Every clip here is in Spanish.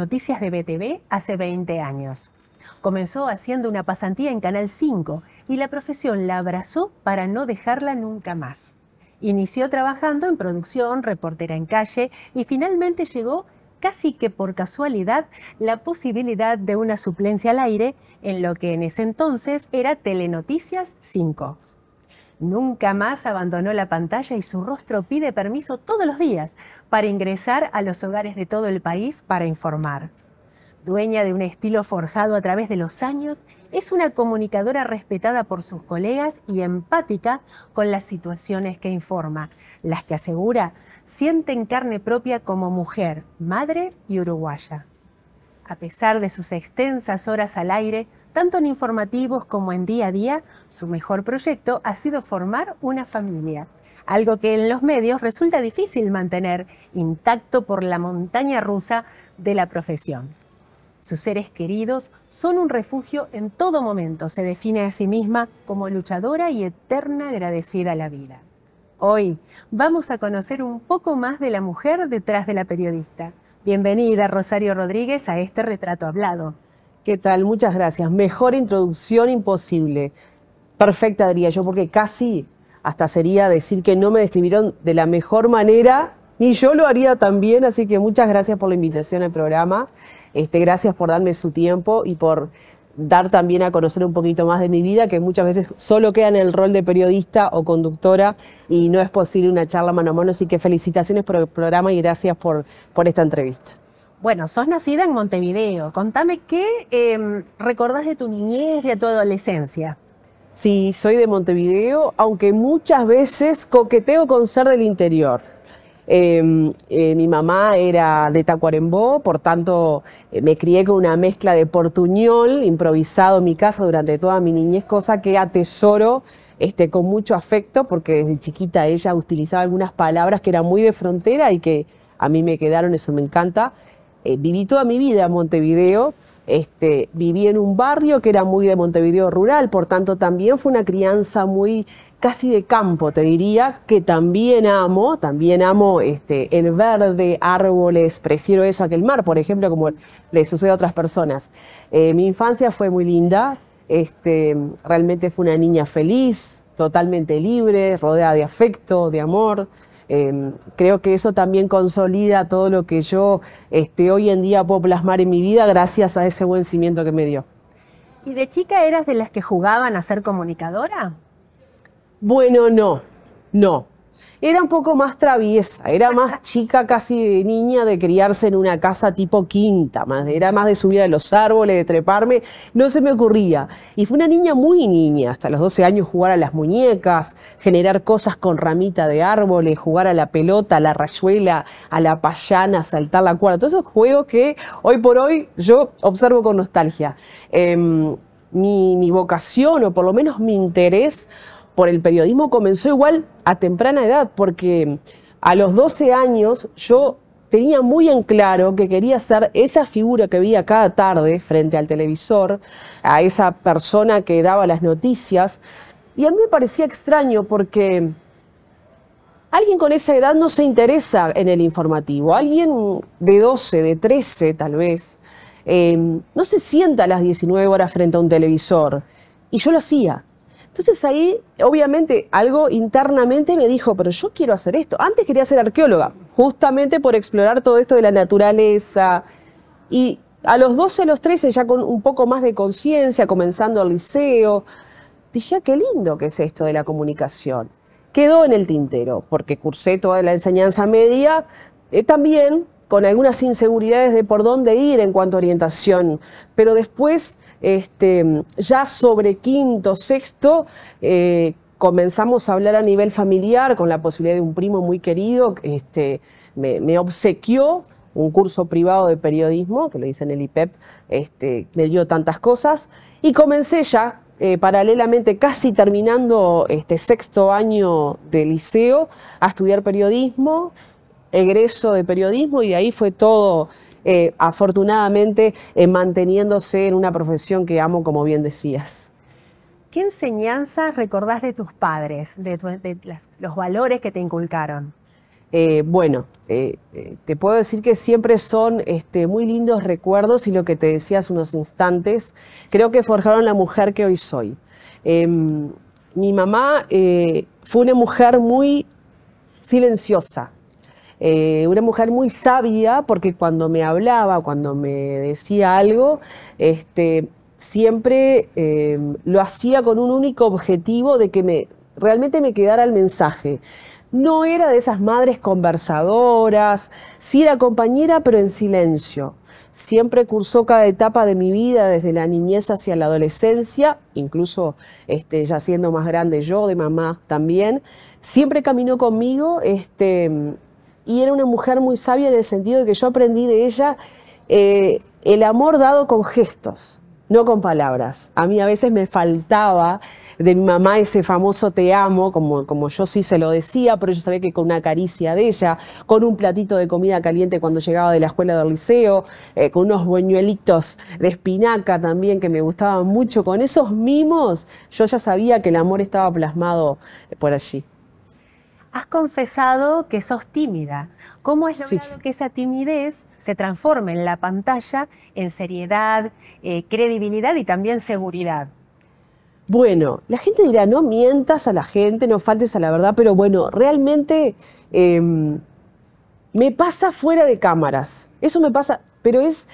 noticias de BTV hace 20 años. Comenzó haciendo una pasantía en Canal 5 y la profesión la abrazó para no dejarla nunca más. Inició trabajando en producción, reportera en calle y finalmente llegó casi que por casualidad la posibilidad de una suplencia al aire en lo que en ese entonces era Telenoticias 5. Nunca más abandonó la pantalla y su rostro pide permiso todos los días para ingresar a los hogares de todo el país para informar. Dueña de un estilo forjado a través de los años, es una comunicadora respetada por sus colegas y empática con las situaciones que informa, las que asegura sienten carne propia como mujer, madre y uruguaya. A pesar de sus extensas horas al aire, tanto en informativos como en día a día, su mejor proyecto ha sido formar una familia algo que en los medios resulta difícil mantener intacto por la montaña rusa de la profesión. Sus seres queridos son un refugio en todo momento, se define a sí misma como luchadora y eterna agradecida a la vida. Hoy vamos a conocer un poco más de la mujer detrás de la periodista. Bienvenida Rosario Rodríguez a este retrato hablado. ¿Qué tal? Muchas gracias. Mejor introducción imposible. Perfecta, diría yo, porque casi hasta sería decir que no me describieron de la mejor manera, ni yo lo haría también, así que muchas gracias por la invitación al programa, este, gracias por darme su tiempo y por dar también a conocer un poquito más de mi vida, que muchas veces solo queda en el rol de periodista o conductora y no es posible una charla mano a mano, así que felicitaciones por el programa y gracias por, esta entrevista. Bueno, sos nacida en Montevideo. Contame qué em, recordás de tu niñez, de tu adolescencia. Sí, soy de Montevideo, aunque muchas veces coqueteo con ser del interior. Em, eh, mi mamá era de Tacuarembó, por tanto eh, me crié con una mezcla de portuñol improvisado en mi casa durante toda mi niñez, cosa que atesoro este, con mucho afecto porque desde chiquita ella utilizaba algunas palabras que eran muy de frontera y que a mí me quedaron, eso me encanta. Eh, viví toda mi vida en Montevideo, este, viví en un barrio que era muy de Montevideo rural, por tanto también fue una crianza muy casi de campo, te diría, que también amo, también amo este, el verde, árboles, prefiero eso a que el mar, por ejemplo, como le sucede a otras personas. Eh, mi infancia fue muy linda, este, realmente fue una niña feliz, totalmente libre, rodeada de afecto, de amor. Em, creo que eso también consolida todo lo que yo este, hoy en día puedo plasmar en mi vida gracias a ese buen cimiento que me dio. ¿Y de chica eras de las que jugaban a ser comunicadora? Bueno, no, no era un poco más traviesa, era más chica casi de niña de criarse en una casa tipo quinta, más, era más de subir a los árboles, de treparme, no se me ocurría. Y fue una niña muy niña, hasta los 12 años jugar a las muñecas, generar cosas con ramita de árboles, jugar a la pelota, a la rayuela, a la payana, saltar la cuerda, todos esos juegos que hoy por hoy yo observo con nostalgia. Em, mi, mi vocación o por lo menos mi interés por el periodismo comenzó igual a temprana edad, porque a los 12 años yo tenía muy en claro que quería ser esa figura que veía cada tarde frente al televisor, a esa persona que daba las noticias. Y a mí me parecía extraño porque alguien con esa edad no se interesa en el informativo, alguien de 12, de 13 tal vez, eh, no se sienta a las 19 horas frente a un televisor. Y yo lo hacía. Entonces ahí, obviamente, algo internamente me dijo, pero yo quiero hacer esto. Antes quería ser arqueóloga, justamente por explorar todo esto de la naturaleza. Y a los 12, a los 13, ya con un poco más de conciencia, comenzando el liceo, dije, ah, qué lindo que es esto de la comunicación. Quedó en el tintero, porque cursé toda la enseñanza media eh, también, con algunas inseguridades de por dónde ir en cuanto a orientación. Pero después, este, ya sobre quinto, sexto, eh, comenzamos a hablar a nivel familiar con la posibilidad de un primo muy querido, este, me, obsequió un curso privado de periodismo, que lo hice en el IPEP, e este, me dio tantas cosas, y comencé ya, eh, paralelamente, casi terminando este sexto año de liceo, a estudiar periodismo egreso de periodismo y de ahí fue todo, eh, afortunadamente, eh, manteniéndose en una profesión que amo, como bien decías. ¿Qué enseñanzas recordás de tus padres, de, los valores que te inculcaron? Eh, bueno, te puedo decir que siempre son este, muy lindos recuerdos y lo que te decía hace unos instantes, creo que forjaron la mujer que hoy soy. Em, mi mamá fue una mujer muy silenciosa, eh, una mujer muy sabia, porque cuando me hablaba, cuando me decía algo, este, siempre em, lo hacía con un único objetivo de que me, realmente me quedara el mensaje. No era de esas madres conversadoras, sí era compañera, pero en silencio. Siempre cursó cada etapa de mi vida, desde la niñez hacia la adolescencia, incluso este, ya siendo más grande yo, de mamá también. Siempre caminó conmigo, este, y era una mujer muy sabia en el sentido de que yo aprendí de ella eh, el amor dado con gestos, no con palabras. A mí a veces me faltaba de mi mamá ese famoso te amo, como, como yo sí se lo decía, pero yo sabía que con una caricia de ella, con un platito de comida caliente cuando llegaba de la escuela del liceo, eh, con unos buñuelitos de espinaca también que me gustaban mucho, con esos mimos yo ya sabía que el amor estaba plasmado por allí. Has confesado que sos tímida. ¿Cómo has logrado que esa timidez se transforme en la pantalla en seriedad, eh, credibilidad y también seguridad? Bueno, la gente dirá, no mientas a la gente, no faltes a la verdad, pero bueno, realmente em, me pasa fuera de cámaras. Eso me pasa, pero es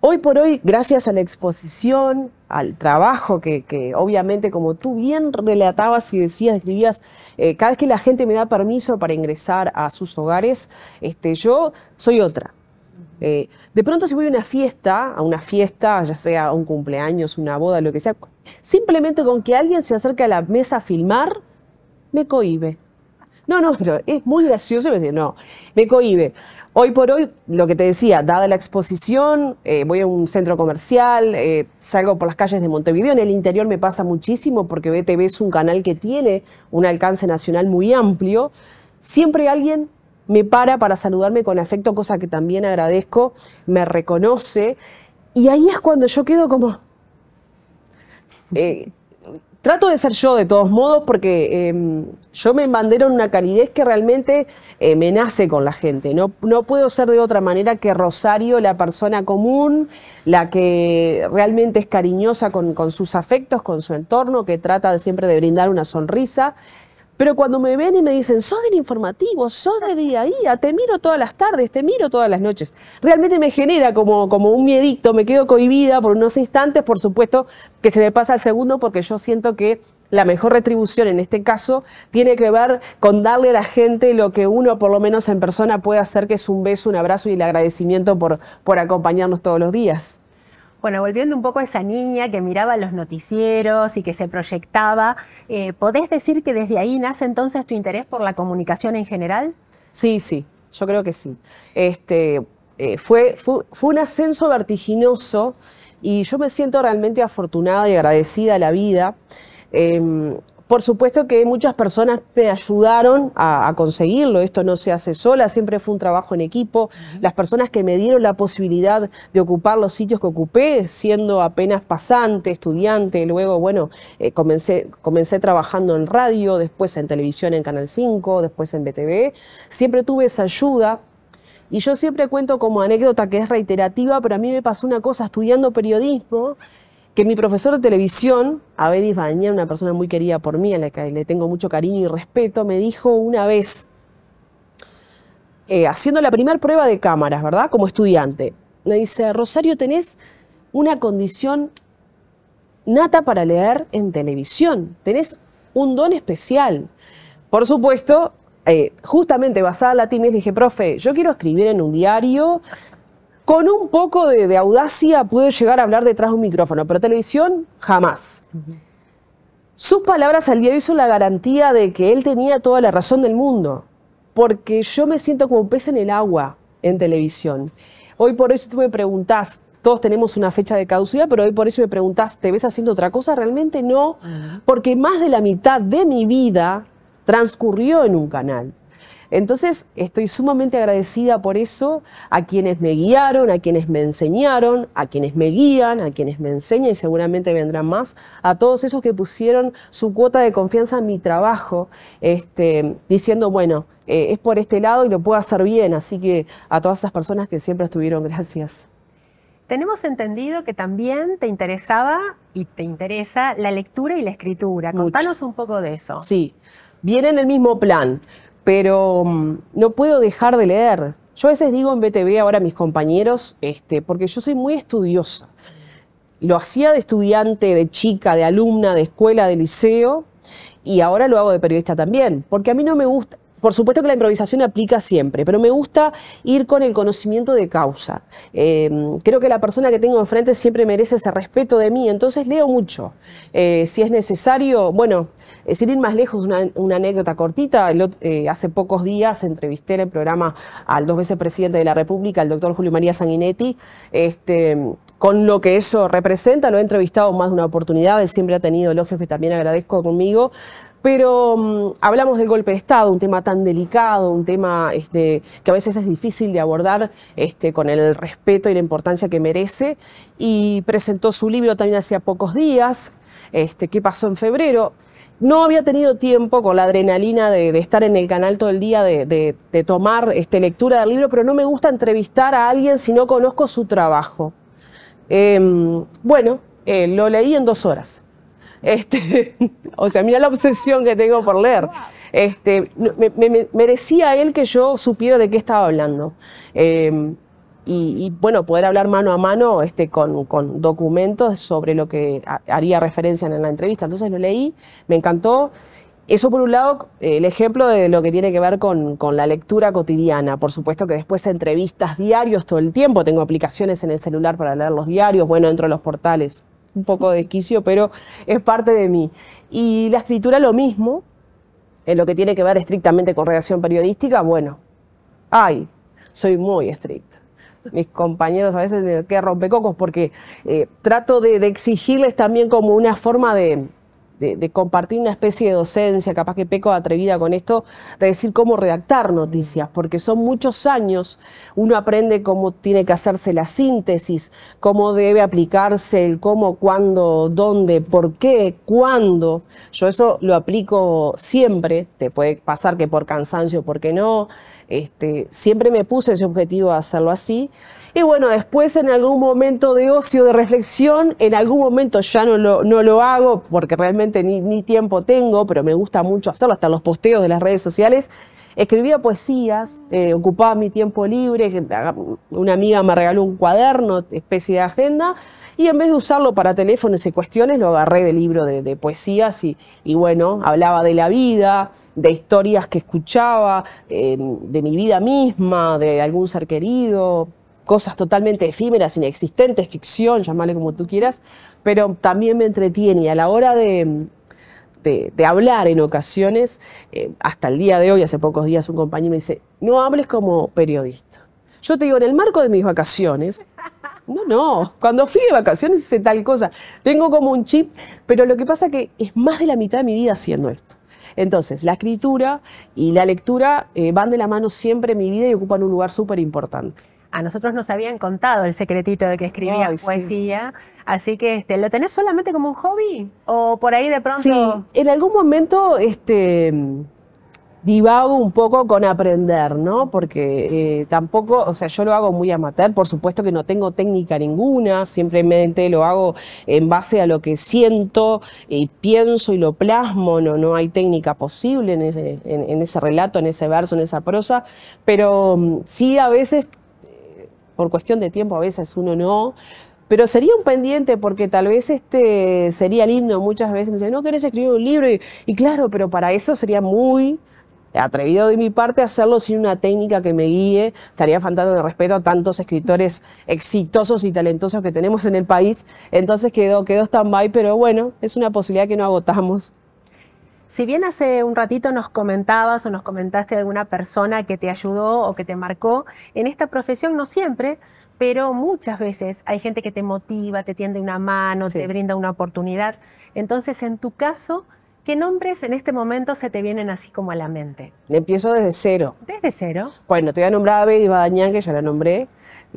hoy por hoy, gracias a la exposición, al trabajo que, obviamente como tú bien relatabas y decías, escribías, eh, cada vez que la gente me da permiso para ingresar a sus hogares, este, yo soy otra. Eh, de pronto si voy a una fiesta, a una fiesta, ya sea un cumpleaños, una boda, lo que sea, simplemente con que alguien se acerque a la mesa a filmar, me cohibe. No, no, es muy gracioso. Me no, me cohibe. Hoy por hoy, lo que te decía, dada la exposición, eh, voy a un centro comercial, eh, salgo por las calles de Montevideo, en el interior me pasa muchísimo porque BTV es un canal que tiene un alcance nacional muy amplio. Siempre alguien me para para saludarme con afecto, cosa que también agradezco, me reconoce. Y ahí es cuando yo quedo como... Eh, Trato de ser yo de todos modos porque em, yo me embandero en una calidez que realmente eh, me nace con la gente. No, no puedo ser de otra manera que Rosario, la persona común, la que realmente es cariñosa con, con sus afectos, con su entorno, que trata de, siempre de brindar una sonrisa pero cuando me ven y me dicen, sos del informativo, sos de día a día, te miro todas las tardes, te miro todas las noches, realmente me genera como, como un miedicto, me quedo cohibida por unos instantes, por supuesto que se me pasa al segundo porque yo siento que la mejor retribución en este caso tiene que ver con darle a la gente lo que uno por lo menos en persona puede hacer, que es un beso, un abrazo y el agradecimiento por, por acompañarnos todos los días. Bueno, volviendo un poco a esa niña que miraba los noticieros y que se proyectaba, eh, ¿podés decir que desde ahí nace entonces tu interés por la comunicación en general? Sí, sí, yo creo que sí. Este, eh, fue, fue, un ascenso vertiginoso y yo me siento realmente afortunada y agradecida a la vida. Em, por supuesto que muchas personas me ayudaron a, conseguirlo, esto no se hace sola, siempre fue un trabajo en equipo. Las personas que me dieron la posibilidad de ocupar los sitios que ocupé, siendo apenas pasante, estudiante, luego, bueno, eh, comencé, comencé trabajando en radio, después en televisión en Canal 5, después en BTV, siempre tuve esa ayuda. Y yo siempre cuento como anécdota que es reiterativa, pero a mí me pasó una cosa estudiando periodismo que mi profesor de televisión, Abedis Baña, una persona muy querida por mí, a la que le tengo mucho cariño y respeto, me dijo una vez, eh, haciendo la primera prueba de cámaras, ¿verdad? Como estudiante, me dice, Rosario, tenés una condición nata para leer en televisión, tenés un don especial. Por supuesto, eh, justamente basada en la dije, profe, yo quiero escribir en un diario, con un poco de, audacia pude llegar a hablar detrás de un micrófono, pero televisión jamás. Sus palabras al día de hoy son la garantía de que él tenía toda la razón del mundo, porque yo me siento como un pez en el agua en televisión. Hoy por eso tú me preguntás, todos tenemos una fecha de caducidad, pero hoy por eso me preguntás, ¿te ves haciendo otra cosa? Realmente no, porque más de la mitad de mi vida transcurrió en un canal. Entonces, estoy sumamente agradecida por eso a quienes me guiaron, a quienes me enseñaron, a quienes me guían, a quienes me enseñan y seguramente vendrán más, a todos esos que pusieron su cuota de confianza en mi trabajo, este, diciendo, bueno, eh, es por este lado y lo puedo hacer bien. Así que a todas esas personas que siempre estuvieron, gracias. Tenemos entendido que también te interesaba y te interesa la lectura y la escritura. Contanos un poco de eso. Sí, viene en el mismo plan pero mm, no puedo dejar de leer. Yo a veces digo en BTV ahora a mis compañeros, este, porque yo soy muy estudiosa. Lo hacía de estudiante, de chica, de alumna, de escuela, de liceo, y ahora lo hago de periodista también, porque a mí no me gusta, por supuesto que la improvisación aplica siempre, pero me gusta ir con el conocimiento de causa. Em, creo que la persona que tengo enfrente siempre merece ese respeto de mí, entonces leo mucho. Eh, si es necesario, bueno, eh, sin ir más lejos, una, anécdota cortita. Eh, hace pocos días entrevisté en el programa al dos veces presidente de la República, el doctor Julio María Sanguinetti, este, con lo que eso representa. Lo he entrevistado más de una oportunidad, siempre ha tenido elogios que también agradezco conmigo. Pero mm, hablamos del golpe de Estado, un tema tan delicado, un tema este, que a veces es difícil de abordar este, con el respeto y la importancia que merece. Y presentó su libro también hacía pocos días, este, ¿Qué pasó en febrero? No había tenido tiempo con la adrenalina de, estar en el canal todo el día, de, tomar lectura del libro, pero no me gusta entrevistar a alguien si no conozco su trabajo. Em, bueno, eh, lo leí en dos horas. Este, o sea, mira la obsesión que tengo por leer. Este, merecía él que yo supiera de qué estaba hablando. Em, y, bueno, poder hablar mano a mano este, con, documentos sobre lo que haría referencia en la entrevista. Entonces lo leí, me encantó. Eso por un lado, el ejemplo de lo que tiene que ver con, con la lectura cotidiana. Por supuesto que después entrevistas diarios todo el tiempo. Tengo aplicaciones en el celular para leer los diarios, bueno, entro a los portales un poco de esquicio, pero es parte de mí. Y la escritura lo mismo, en lo que tiene que ver estrictamente con redacción periodística, bueno, ay, soy muy estricta. Mis compañeros a veces me quedan rompecocos porque eh, trato de exigirles también como una forma de, de, compartir una especie de docencia, capaz que peco atrevida con esto, de decir cómo redactar noticias, porque son muchos años, uno aprende cómo tiene que hacerse la síntesis, cómo debe aplicarse el cómo, cuándo, dónde, por qué, cuándo. Yo eso lo aplico siempre, te puede pasar que por cansancio, porque no, este, siempre me puse ese objetivo a hacerlo así. Y bueno, después en algún momento de ocio, de reflexión, en algún momento ya no lo, no lo hago porque realmente ni, ni tiempo tengo, pero me gusta mucho hacerlo, hasta los posteos de las redes sociales. Escribía poesías, eh, ocupaba mi tiempo libre, una amiga me regaló un cuaderno, especie de agenda, y en vez de usarlo para teléfonos y cuestiones, lo agarré del libro de, poesías y, bueno, hablaba de la vida, de historias que escuchaba, em, de mi vida misma, de algún ser querido, cosas totalmente efímeras, inexistentes, ficción, llamarle como tú quieras, pero también me entretiene. Y a la hora de, de, hablar en ocasiones, eh, hasta el día de hoy, hace pocos días un compañero me dice, no hables como periodista. Yo te digo, en el marco de mis vacaciones, no, no, cuando fui de vacaciones hice tal cosa, tengo como un chip, pero lo que pasa es que es más de la mitad de mi vida haciendo esto. Entonces, la escritura y la lectura eh, van de la mano siempre en mi vida y ocupan un lugar súper importante. A nosotros nos habían contado el secretito de que escribía poesía. Así que, este, ¿lo tenés solamente como un hobby? ¿O por ahí de pronto...? Sí, en algún momento este, divago un poco con aprender, ¿no? Porque eh, tampoco, o sea, yo lo hago muy amateur, por supuesto que no tengo técnica ninguna, simplemente lo hago en base a lo que siento y pienso y lo plasmo, no, no hay técnica posible en ese, en, ese relato, en ese verso, en esa prosa, pero mm, sí a veces por cuestión de tiempo a veces uno no, pero sería un pendiente porque tal vez este sería lindo muchas veces, me no querés escribir un libro, y, claro, pero para eso sería muy atrevido de mi parte hacerlo sin una técnica que me guíe, estaría faltando de respeto a tantos escritores exitosos y talentosos que tenemos en el país, entonces quedó, quedó stand-by, pero bueno, es una posibilidad que no agotamos. Si bien hace un ratito nos comentabas o nos comentaste de alguna persona que te ayudó o que te marcó, en esta profesión no siempre, pero muchas veces hay gente que te motiva, te tiende una mano, te brinda una oportunidad. Entonces, en tu caso, ¿qué nombres en este momento se te vienen así como a la mente? Empiezo desde cero. ¿Desde cero? Bueno, te voy a nombrar a Betty Badañán, que ya la nombré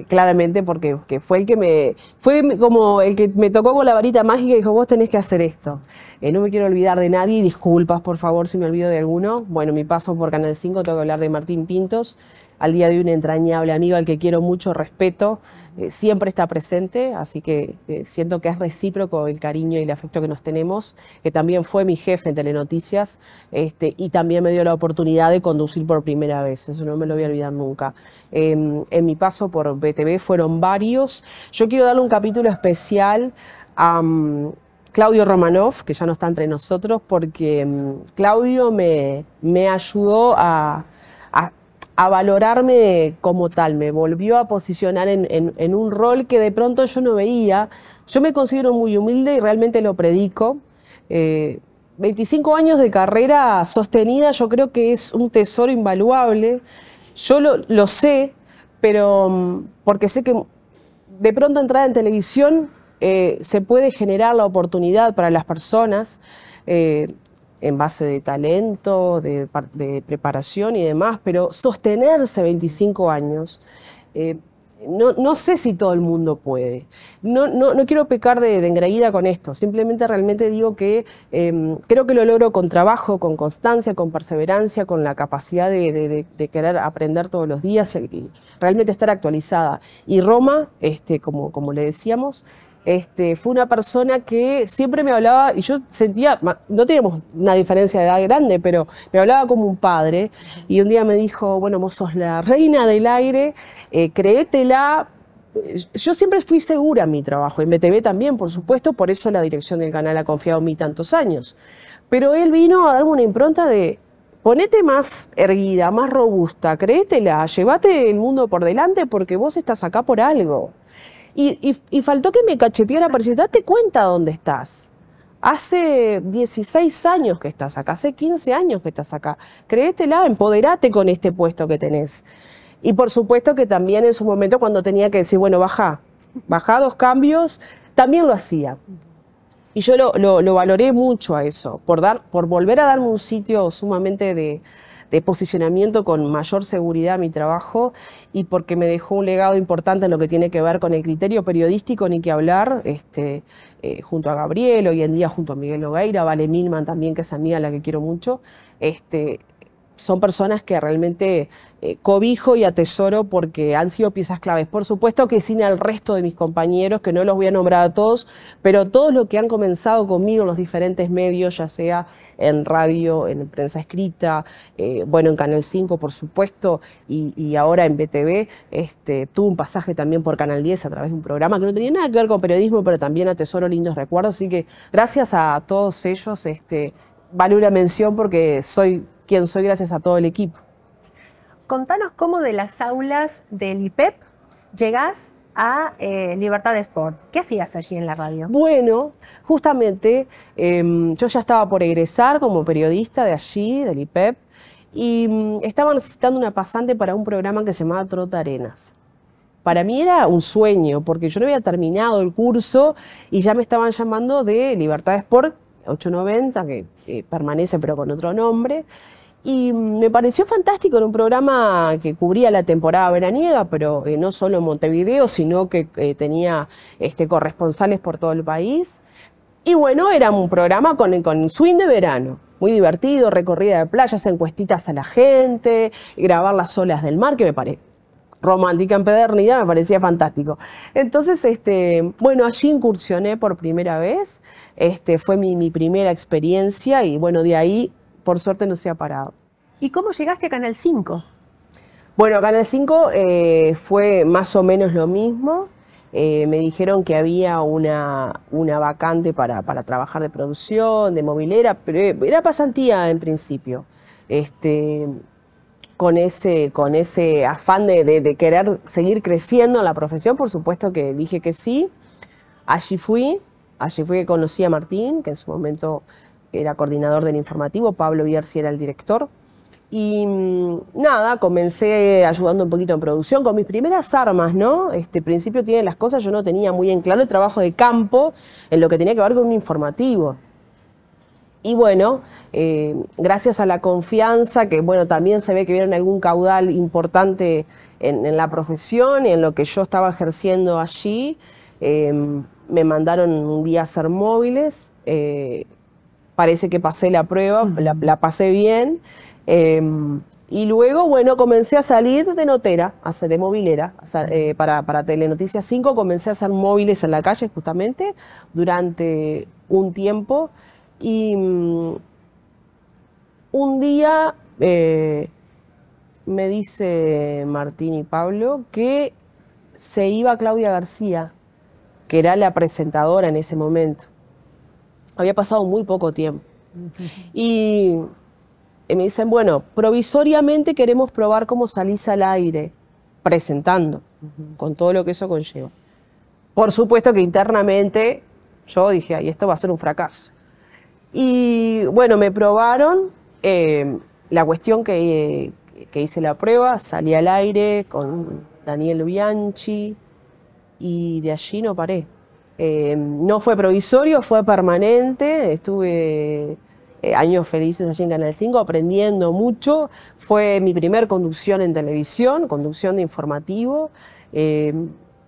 claramente porque, fue el que me fue como el que me tocó con la varita mágica y dijo vos tenés que hacer esto eh, no me quiero olvidar de nadie disculpas por favor si me olvido de alguno bueno mi paso por Canal 5 tengo que hablar de Martín Pintos al día de un entrañable amigo al que quiero mucho respeto, eh, siempre está presente, así que eh, siento que es recíproco el cariño y el afecto que nos tenemos, que también fue mi jefe en Telenoticias este, y también me dio la oportunidad de conducir por primera vez, eso no me lo voy a olvidar nunca. Em, en mi paso por BTV fueron varios, yo quiero darle un capítulo especial a... Mm, Claudio Romanov, que ya no está entre nosotros, porque mm, Claudio me, me ayudó a, a valorarme como tal, me volvió a posicionar en, un rol que de pronto yo no veía. Yo me considero muy humilde y realmente lo predico. 25 eh, años de carrera sostenida yo creo que es un tesoro invaluable. Yo lo, sé, pero mm, porque sé que de pronto entrar en televisión eh, se puede generar la oportunidad para las personas. Eh, en base de talento, de, preparación y demás, pero sostenerse 25 años, eh, no, sé si todo el mundo puede. No, no, quiero pecar de, engreída con esto, simplemente realmente digo que em, creo que lo logro con trabajo, con constancia, con perseverancia, con la capacidad de, querer aprender todos los días y, realmente estar actualizada. Y Roma, este, como, como le decíamos, este, fue una persona que siempre me hablaba, y yo sentía, no teníamos una diferencia de edad grande, pero me hablaba como un padre, y un día me dijo, bueno, vos sos la reina del aire, eh, créetela. Eh, yo siempre fui segura en mi trabajo, en BTV también, por supuesto, por eso la dirección del canal ha confiado en mí tantos años. Pero él vino a darme una impronta de, ponete más erguida, más robusta, créetela, llévate el mundo por delante porque vos estás acá por algo. Y, faltó que me cacheteara para decir, date cuenta dónde estás. Hace 16 años que estás acá, hace 15 años que estás acá. Créetela, empoderate con este puesto que tenés. Y por supuesto que también en su momento cuando tenía que decir, bueno, baja, baja dos cambios, también lo hacía. Y yo lo, lo valoré mucho a eso, por, dar, por volver a darme un sitio sumamente de, de posicionamiento con mayor seguridad a mi trabajo y porque me dejó un legado importante en lo que tiene que ver con el criterio periodístico, ni que hablar, este, eh, junto a Gabriel, hoy en día junto a Miguel Logueira, Vale Milman también, que es amiga, la que quiero mucho, este, son personas que realmente eh, cobijo y atesoro porque han sido piezas claves. Por supuesto que sin al resto de mis compañeros, que no los voy a nombrar a todos, pero todos los que han comenzado conmigo en los diferentes medios, ya sea en radio, en prensa escrita, eh, bueno, en Canal 5, por supuesto, y, ahora en BTV, este, tuve un pasaje también por Canal 10 a través de un programa que no tenía nada que ver con periodismo, pero también atesoro lindos recuerdos. Así que gracias a todos ellos, este, vale una mención porque soy quien soy gracias a todo el equipo. Contanos cómo de las aulas del IPEP e llegás a eh, Libertad de Sport. ¿Qué hacías allí en la radio? Bueno, justamente em, yo ya estaba por egresar como periodista de allí, del IPEP, e y mm, estaba necesitando una pasante para un programa que se llamaba Trota Arenas. Para mí era un sueño, porque yo no había terminado el curso y ya me estaban llamando de Libertad de Sport 890, que eh, permanece pero con otro nombre. Y me pareció fantástico en un programa que cubría la temporada veraniega, pero eh, no solo en Montevideo, sino que eh, tenía este, corresponsales por todo el país. Y bueno, era un programa con, con swing de verano, muy divertido, recorrida de playas, encuestitas a la gente, grabar las olas del mar, que me parece romántica en pedernidad, me parecía fantástico. Entonces, este, bueno, allí incursioné por primera vez, este, fue mi primera experiencia y bueno, de ahí por suerte no se ha parado. ¿Y cómo llegaste a Canal 5? Bueno, Canal 5 eh, fue más o menos lo mismo. Eh, me dijeron que había una, vacante para, trabajar de producción, de movilera, pero era pasantía en principio. Este, con, ese, con ese afán de, querer seguir creciendo en la profesión, por supuesto que dije que sí. Allí fui, allí fui que conocí a Martín, que en su momento era coordinador del informativo, Pablo Bierzi era el director. Y mm, nada, comencé ayudando un poquito en producción con mis primeras armas, ¿no? Este principio tiene las cosas, yo no tenía muy en claro el trabajo de campo en lo que tenía que ver con un informativo. Y bueno, eh, gracias a la confianza, que bueno, también se ve que vieron algún caudal importante en, la profesión, y en lo que yo estaba ejerciendo allí, eh, me mandaron un día a hacer móviles. Eh, parece que pasé la prueba, la, pasé bien. Em, y luego, bueno, comencé a salir de notera, a hacer de movilera, eh, para, para Telenoticias 5, comencé a hacer móviles en la calle justamente durante un tiempo. Y mm, un día eh, me dice Martín y Pablo que se iba Claudia García, que era la presentadora en ese momento. Había pasado muy poco tiempo. Y me dicen, bueno, provisoriamente queremos probar cómo salís al aire, presentando, con todo lo que eso conlleva. Por supuesto que internamente yo dije, ay, esto va a ser un fracaso. Y bueno, me probaron. Eh, la cuestión que, que, hice la prueba, salí al aire con Daniel Bianchi y de allí no paré. Eh, no fue provisorio, fue permanente. Estuve eh, años felices allí en Canal 5, aprendiendo mucho. Fue mi primer conducción en televisión, conducción de informativo. Eh,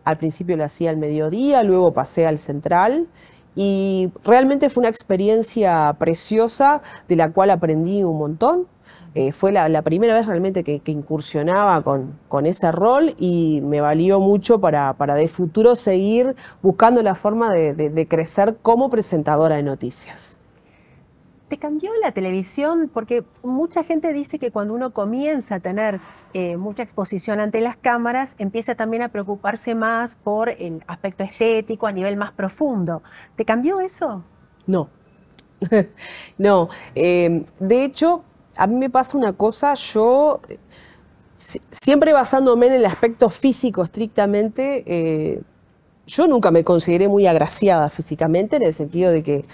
al principio lo hacía al mediodía, luego pasé al central. Y realmente fue una experiencia preciosa de la cual aprendí un montón. Eh, fue la, primera vez realmente que, incursionaba con, con, ese rol y me valió mucho para, de futuro seguir buscando la forma de, crecer como presentadora de noticias. ¿Te cambió la televisión? Porque mucha gente dice que cuando uno comienza a tener eh, mucha exposición ante las cámaras, empieza también a preocuparse más por el aspecto estético a nivel más profundo. ¿Te cambió eso? No. no. Eh, de hecho, a mí me pasa una cosa, yo siempre basándome en el aspecto físico estrictamente, eh, yo nunca me consideré muy agraciada físicamente en el sentido de que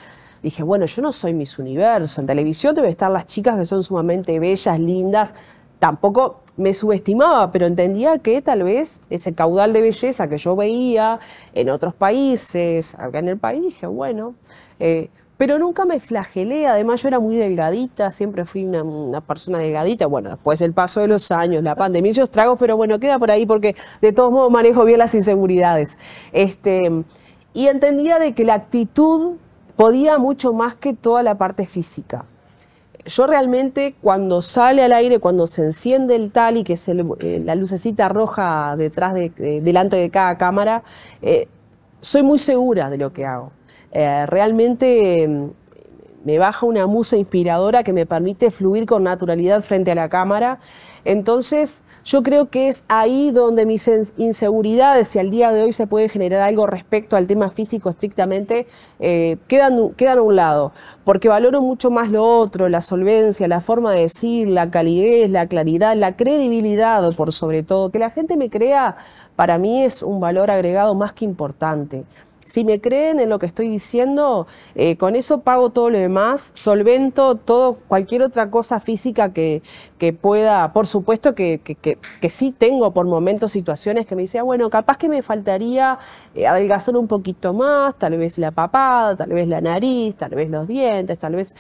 dije, bueno, yo no soy mis Universo, en televisión debe estar las chicas que son sumamente bellas, lindas, tampoco me subestimaba, pero entendía que tal vez ese caudal de belleza que yo veía en otros países, acá en el país, dije, bueno, eh, pero nunca me flagelé. Además, yo era muy delgadita, siempre fui una, persona delgadita. Bueno, después el paso de los años, la pandemia, yo tragos, pero bueno, queda por ahí porque de todos modos manejo bien las inseguridades. Este, y entendía de que la actitud podía mucho más que toda la parte física. Yo realmente cuando sale al aire, cuando se enciende el tal y que es eh, la lucecita roja detrás de, delante de cada cámara, eh, soy muy segura de lo que hago eh, realmente em, me baja una musa inspiradora que me permite fluir con naturalidad frente a la cámara. Entonces, yo creo que es ahí donde mis inseguridades, si al día de hoy se puede generar algo respecto al tema físico estrictamente, eh, quedan, quedan, a un lado, porque valoro mucho más lo otro, la solvencia, la forma de decir, la calidez, la claridad, la credibilidad, por sobre todo. Que la gente me crea, para mí es un valor agregado más que importante. Si me creen en lo que estoy diciendo, eh, con eso pago todo lo demás, solvento todo, cualquier otra cosa física que, pueda, por supuesto que, sí tengo por momentos situaciones que me dicen, ah, bueno, capaz que me faltaría eh, adelgazar un poquito más, tal vez la papada, tal vez la nariz, tal vez los dientes, tal vez...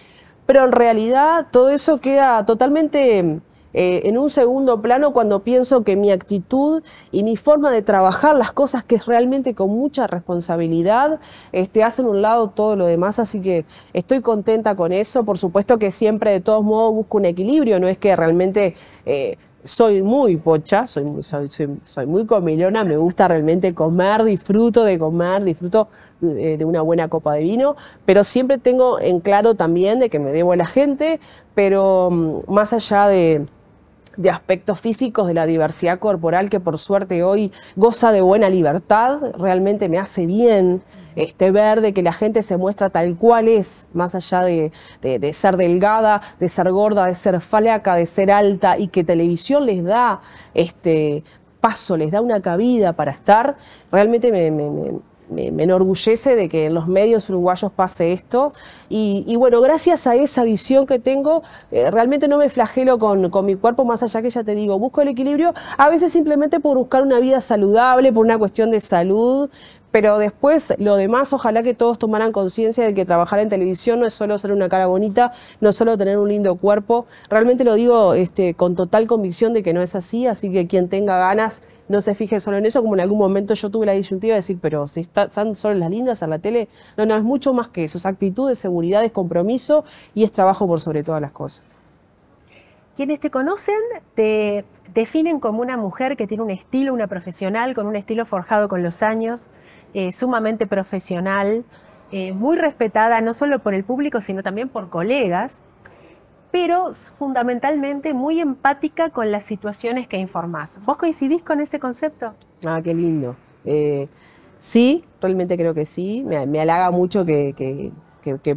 Pero en realidad todo eso queda totalmente eh, en un segundo plano cuando pienso que mi actitud y mi forma de trabajar las cosas que es realmente con mucha responsabilidad este, hacen un lado todo lo demás, así que estoy contenta con eso, por supuesto que siempre de todos modos busco un equilibrio, no es que realmente... Eh, soy muy pocha, soy, soy, muy comilona, me gusta realmente comer, disfruto de comer, disfruto de, eh, de una buena copa de vino, pero siempre tengo en claro también de que me debo a la gente, pero mm, más allá de, de aspectos físicos de la diversidad corporal que por suerte hoy goza de buena libertad, realmente me hace bien este, ver de que la gente se muestra tal cual es, más allá de, ser delgada, de ser gorda, de ser falaca, de ser alta, y que televisión les da este paso, les da una cabida para estar, realmente me me, enorgullece de que en los medios uruguayos pase esto. Y, bueno, gracias a esa visión que tengo, eh, realmente no me flagelo con, con, mi cuerpo, más allá que ya te digo, busco el equilibrio, a veces simplemente por buscar una vida saludable, por una cuestión de salud, pero después lo demás, ojalá que todos tomaran conciencia de que trabajar en televisión no es solo ser una cara bonita, no es solo tener un lindo cuerpo. Realmente lo digo este, con total convicción de que no es así, así que quien tenga ganas no se fije solo en eso, como en algún momento yo tuve la disyuntiva de decir, pero si están solo las lindas en la tele, no, no, es mucho más que eso, es actitud, es seguridad, es compromiso y es trabajo por sobre todas las cosas. Quienes te conocen te definen como una mujer que tiene un estilo, una profesional con un estilo forjado con los años, eh, sumamente profesional, eh, muy respetada no solo por el público, sino también por colegas, pero fundamentalmente muy empática con las situaciones que informás. ¿Vos coincidís con ese concepto? Ah, qué lindo. Eh, sí, realmente creo que sí. Me, halaga mucho que,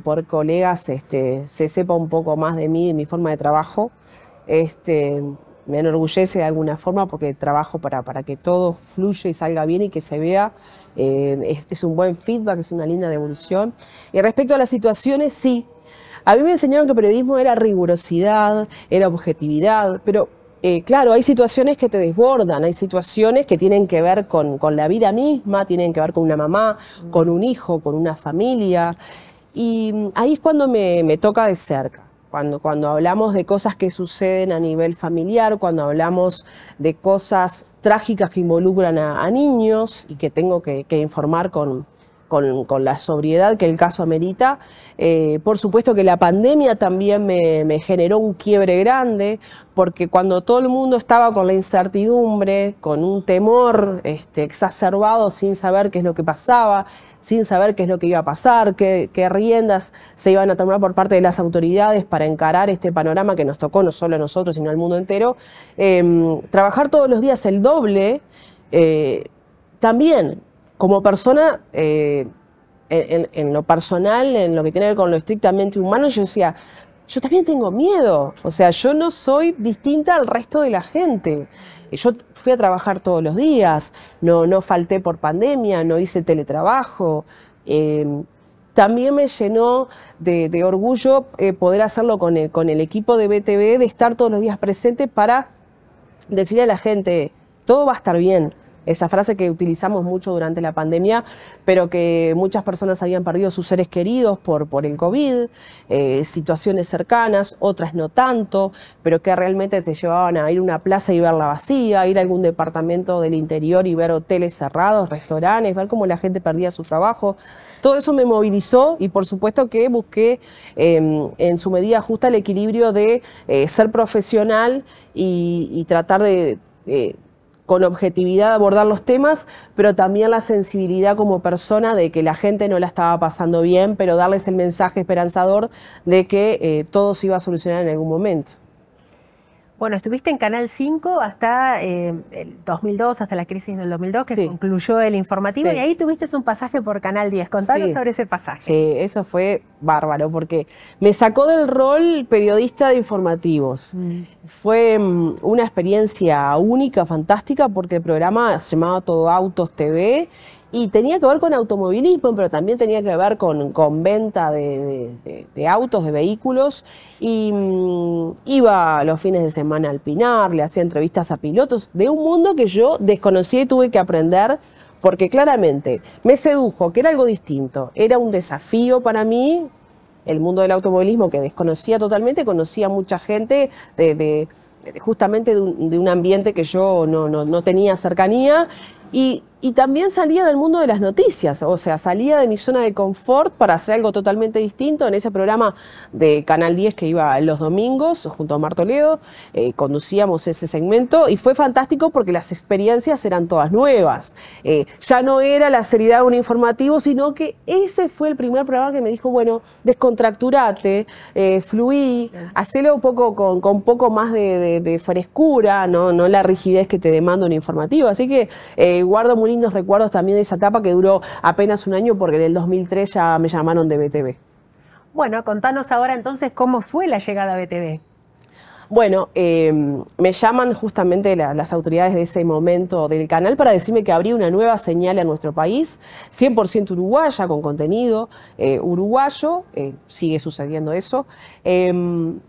por colegas este, se sepa un poco más de mí, de mi forma de trabajo. Este, me enorgullece de alguna forma porque trabajo para, para que todo fluya y salga bien y que se vea eh, es, un buen feedback, es una linda devolución. Y respecto a las situaciones, sí. A mí me enseñaron que periodismo era rigurosidad, era objetividad, pero eh, claro, hay situaciones que te desbordan, hay situaciones que tienen que ver con, la vida misma, tienen que ver con una mamá, con un hijo, con una familia. Y mm, ahí es cuando me toca de cerca. Cuando, cuando hablamos de cosas que suceden a nivel familiar, cuando hablamos de cosas trágicas que involucran a, niños y que tengo que informar con, con, la sobriedad que el caso amerita. Eh, por supuesto que la pandemia también me, generó un quiebre grande, porque cuando todo el mundo estaba con la incertidumbre, con un temor este, exacerbado, sin saber qué es lo que pasaba, sin saber qué es lo que iba a pasar, qué, riendas se iban a tomar por parte de las autoridades para encarar este panorama que nos tocó no solo a nosotros, sino al mundo entero, em, trabajar todos los días el doble, eh, también como persona, eh, en, lo personal, en lo que tiene que ver con lo estrictamente humano, yo decía, yo también tengo miedo. O sea, yo no soy distinta al resto de la gente. Yo fui a trabajar todos los días, no, falté por pandemia, no hice teletrabajo. Em, también me llenó de, orgullo eh, poder hacerlo con el, con el equipo de BTV, de estar todos los días presente para decirle a la gente, todo va a estar bien esa frase que utilizamos mucho durante la pandemia, pero que muchas personas habían perdido sus seres queridos por, por el COVID, eh, situaciones cercanas, otras no tanto, pero que realmente se llevaban a ir a una plaza y verla vacía, ir a algún departamento del interior y ver hoteles cerrados, restaurantes, ver cómo la gente perdía su trabajo. Todo eso me movilizó y por supuesto que busqué em, en su medida justa el equilibrio de eh, ser profesional y, tratar de eh, con objetividad abordar los temas, pero también la sensibilidad como persona de que la gente no la estaba pasando bien, pero darles el mensaje esperanzador de que eh, todo se iba a solucionar en algún momento. Bueno, estuviste en Canal 5 hasta eh, el 2002, hasta la crisis del 2002, que concluyó el informativo, y ahí tuviste un pasaje por Canal 10. Contanos sobre ese pasaje. Sí, eso fue bárbaro, porque me sacó del rol periodista de informativos. Mm. Fue mm, una experiencia única, fantástica, porque el programa se llamaba Todo Autos TV y tenía que ver con automovilismo, pero también tenía que ver con, venta de, autos, de vehículos, y mm, iba los fines de semana al Pinar, le hacía entrevistas a pilotos, de un mundo que yo desconocía y tuve que aprender, porque claramente me sedujo, que era algo distinto, era un desafío para mí, el mundo del automovilismo que desconocía totalmente, conocía mucha gente de... justamente de un, ambiente que yo no, no tenía cercanía y y también salía del mundo de las noticias, o sea, salía de mi zona de confort para hacer algo totalmente distinto en ese programa de Canal 10 que iba los domingos junto a Martoledo, Toledo eh, conducíamos ese segmento y fue fantástico porque las experiencias eran todas nuevas. Eh, ya no era la seriedad de un informativo, sino que ese fue el primer programa que me dijo, bueno, descontracturate, eh, fluí, hacelo un poco con, un poco más de, frescura, ¿no? no la rigidez que te demanda un informativo. Así que guardo muy lindos recuerdos también de esa etapa que duró apenas un año porque en el 2003 ya me llamaron de BTV. Bueno, contanos ahora entonces cómo fue la llegada a BTV. Bueno, em, me llaman justamente las autoridades de ese momento del canal para decirme que abría una nueva señal a nuestro país, 100% uruguaya, con contenido eh, uruguayo, eh, sigue sucediendo eso, em,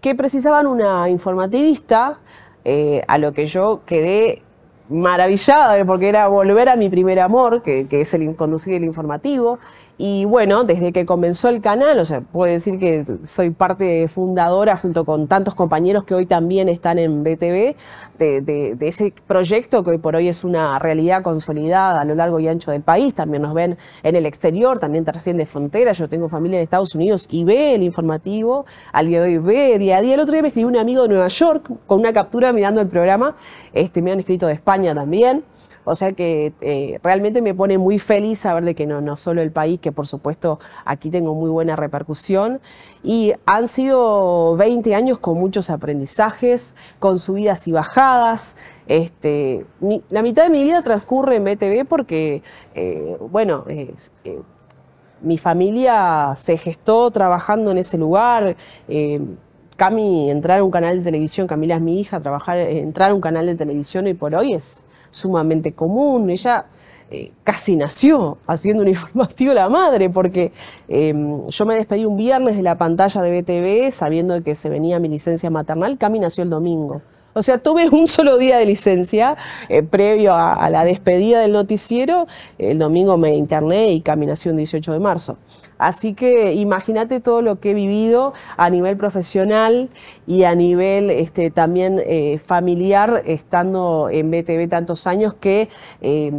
que precisaban una informativista, eh, a lo que yo quedé maravillada porque era volver a mi primer amor, que, que es el conducir el informativo, y bueno, desde que comenzó el canal, o sea, puedo decir que soy parte fundadora junto con tantos compañeros que hoy también están en BTV, de, ese proyecto que hoy por hoy es una realidad consolidada a lo largo y ancho del país. También nos ven en el exterior, también trasciende fronteras. Yo tengo familia en Estados Unidos y ve el informativo, al día de hoy ve día a día. El otro día me escribió un amigo de Nueva York con una captura mirando el programa, este, me han escrito de España también. O sea que eh, realmente me pone muy feliz saber de que no, solo el país, que por supuesto aquí tengo muy buena repercusión. Y han sido 20 años con muchos aprendizajes, con subidas y bajadas. Este, la mitad de mi vida transcurre en BTV porque, eh, bueno, eh, mi familia se gestó trabajando en ese lugar. Cami, entrar a un canal de televisión, Camila es mi hija, trabajar, entrar a un canal de televisión y por hoy es sumamente común. Ella eh, casi nació haciendo un informativo la madre, porque em, yo me despedí un viernes de la pantalla de BTV sabiendo que se venía mi licencia maternal. Cami nació el domingo. O sea, tuve un solo día de licencia eh, previo a, a, la despedida del noticiero. El domingo me interné y Cami nació el 18 de marzo. Así que imagínate todo lo que he vivido a nivel profesional y a nivel este, también eh, familiar, estando en BTV tantos años que... Eh,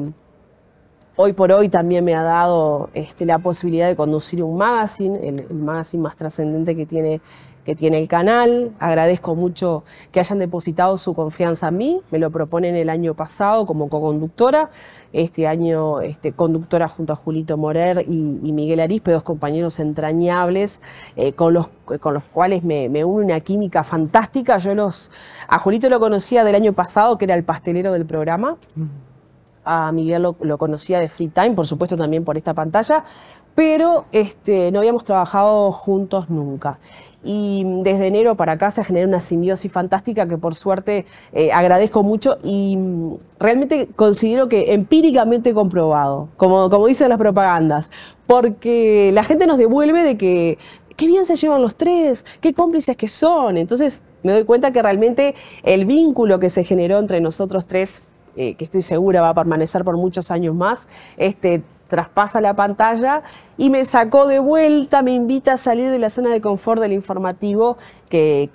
hoy por hoy también me ha dado este, la posibilidad de conducir un magazine, el, el magazine más trascendente que tiene que tiene el canal. Agradezco mucho que hayan depositado su confianza en mí. Me lo proponen el año pasado como co-conductora. Este año este, conductora junto a Julito Morer y, Miguel Arispe, dos compañeros entrañables eh, con, los, con los cuales me, une una química fantástica. Yo los. A Julito lo conocía del año pasado, que era el pastelero del programa. Mm. A Miguel lo, conocía de Free Time, por supuesto también por esta pantalla, pero este, no habíamos trabajado juntos nunca y desde enero para acá se generó una simbiosis fantástica que por suerte eh, agradezco mucho y mm, realmente considero que empíricamente comprobado, como, como dicen las propagandas, porque la gente nos devuelve de que qué bien se llevan los tres, qué cómplices que son. Entonces me doy cuenta que realmente el vínculo que se generó entre nosotros tres eh, que estoy segura va a permanecer por muchos años más, este, traspasa la pantalla y me sacó de vuelta, me invita a salir de la zona de confort del informativo, que,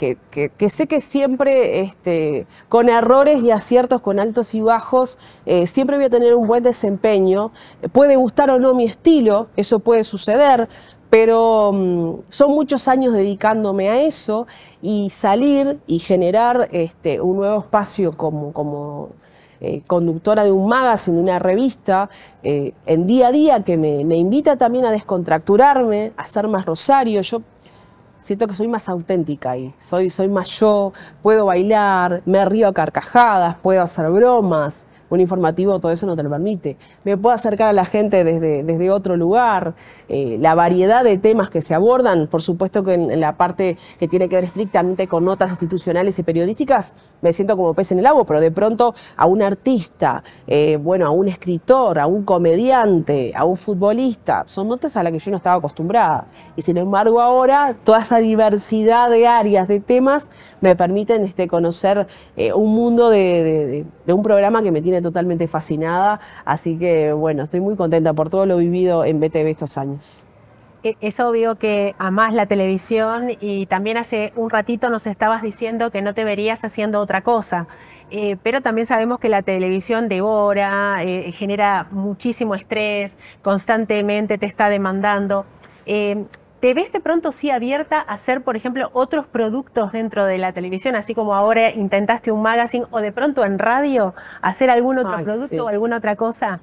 sé que siempre este, con errores y aciertos, con altos y bajos, eh, siempre voy a tener un buen desempeño. Puede gustar o no mi estilo, eso puede suceder, pero mm, son muchos años dedicándome a eso y salir y generar este, un nuevo espacio como... como eh, conductora de un magazine, de una revista, eh, en día a día que me, me, invita también a descontracturarme, a ser más rosario. Yo siento que soy más auténtica ahí, soy, soy más yo, puedo bailar, me río a carcajadas, puedo hacer bromas un informativo, todo eso no te lo permite. Me puedo acercar a la gente desde, desde otro lugar, eh, la variedad de temas que se abordan, por supuesto que en, la parte que tiene que ver estrictamente con notas institucionales y periodísticas, me siento como pez en el agua, pero de pronto a un artista, eh, bueno, a un escritor, a un comediante, a un futbolista, son notas a las que yo no estaba acostumbrada. Y sin embargo ahora, toda esa diversidad de áreas, de temas, me permiten este, conocer eh, un mundo de, un programa que me tiene totalmente fascinada. Así que bueno, estoy muy contenta por todo lo vivido en BTV estos años. E, es obvio que amás la televisión y también hace un ratito nos estabas diciendo que no te verías haciendo otra cosa, eh, pero también sabemos que la televisión devora, eh, genera muchísimo estrés, constantemente te está demandando. ¿Te ves de pronto sí abierta a hacer, por ejemplo, otros productos dentro de la televisión, así como ahora intentaste un magazine o de pronto en radio hacer algún otro producto o alguna otra cosa?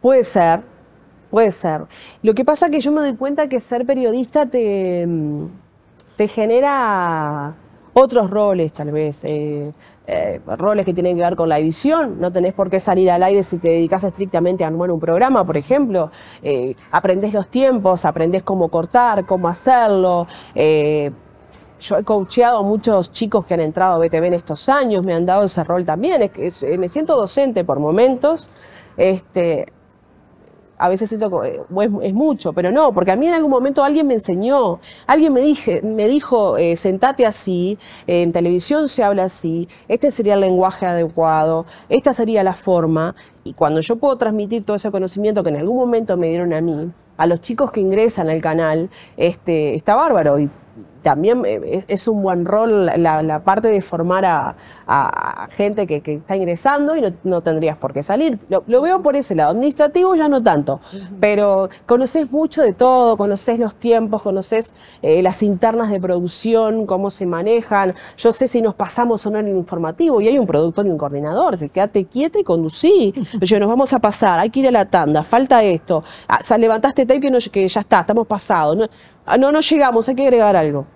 Puede ser, puede ser. Lo que pasa es que yo me doy cuenta que ser periodista te, mm, te genera otros roles tal vez, eh, eh, roles que tienen que ver con la edición, no tenés por qué salir al aire si te dedicas estrictamente a armar un programa, por ejemplo, eh, aprendés los tiempos, aprendés cómo cortar, cómo hacerlo. yo he coacheado a muchos chicos que han entrado a BTV en estos años, me han dado ese rol también, es que me siento docente por momentos, este, a veces siento que eh, es, mucho, pero no, porque a mí en algún momento alguien me enseñó, alguien me, dije, me dijo, eh, sentate así, eh, en televisión se habla así, este sería el lenguaje adecuado, esta sería la forma, y cuando yo puedo transmitir todo ese conocimiento que en algún momento me dieron a mí, a los chicos que ingresan al canal, este, está bárbaro. Y, también eh, eh, es un buen rol la, parte de formar a, gente que, está ingresando y no, tendrías por qué salir. Lo, veo por ese lado. Administrativo ya no tanto, pero conoces mucho de todo, conoces los tiempos, conoces eh, las internas de producción, cómo se manejan. Yo sé si nos pasamos o no en el informativo y hay un productor y un coordinador. Se quédate quieta y conducí. Yo nos vamos a pasar, hay que ir a la tanda, falta esto. Ah, levantaste tape que, ya está, estamos pasados. No, ah, no, no llegamos, hay que agregar algo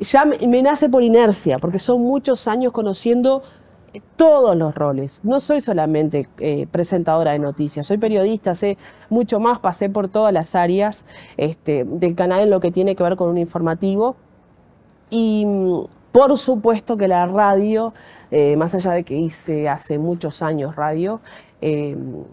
ya me nace por inercia, porque son muchos años conociendo eh, todos los roles. No soy solamente eh, presentadora de noticias, soy periodista, sé mucho más, pasé por todas las áreas este, del canal en lo que tiene que ver con un informativo. Y mm, por supuesto que la radio, eh, más allá de que hice hace muchos años radio, em,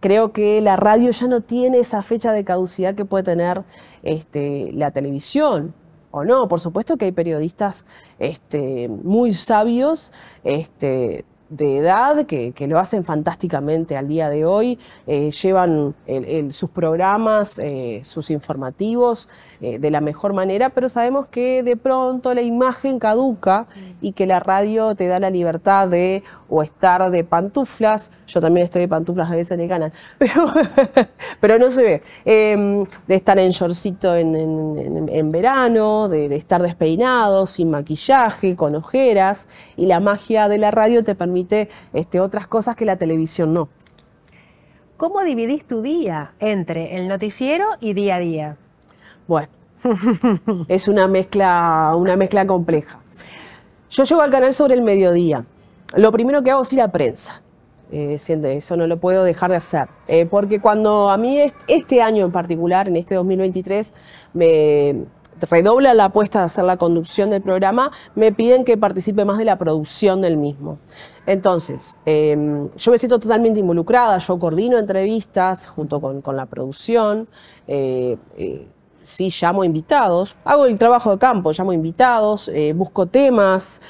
creo que la radio ya no tiene esa fecha de caducidad que puede tener este, la televisión o no. Por supuesto que hay periodistas este, muy sabios este, de edad que, lo hacen fantásticamente al día de hoy, eh, llevan sus programas, eh, sus informativos eh, de la mejor manera, pero sabemos que de pronto la imagen caduca y que la radio te da la libertad de o estar de pantuflas, yo también estoy de pantuflas, a veces en el pero, pero no se ve, em, de estar en shortcito en, verano, de estar despeinado, sin maquillaje, con ojeras, y la magia de la radio te permite este, otras cosas que la televisión no. ¿Cómo dividís tu día entre el noticiero y día a día? Bueno, es una mezcla, una mezcla compleja. Yo llego al canal sobre el mediodía. Lo primero que hago es ir a prensa. Eh, eso no lo puedo dejar de hacer. Eh, porque cuando a mí este año en particular, en este 2023, me, redobla la apuesta de hacer la conducción del programa, me piden que participe más de la producción del mismo. Entonces, em, yo me siento totalmente involucrada, yo coordino entrevistas junto con, la producción. Eh, eh, sí llamo invitados, hago el trabajo de campo, llamo invitados, eh, busco temas,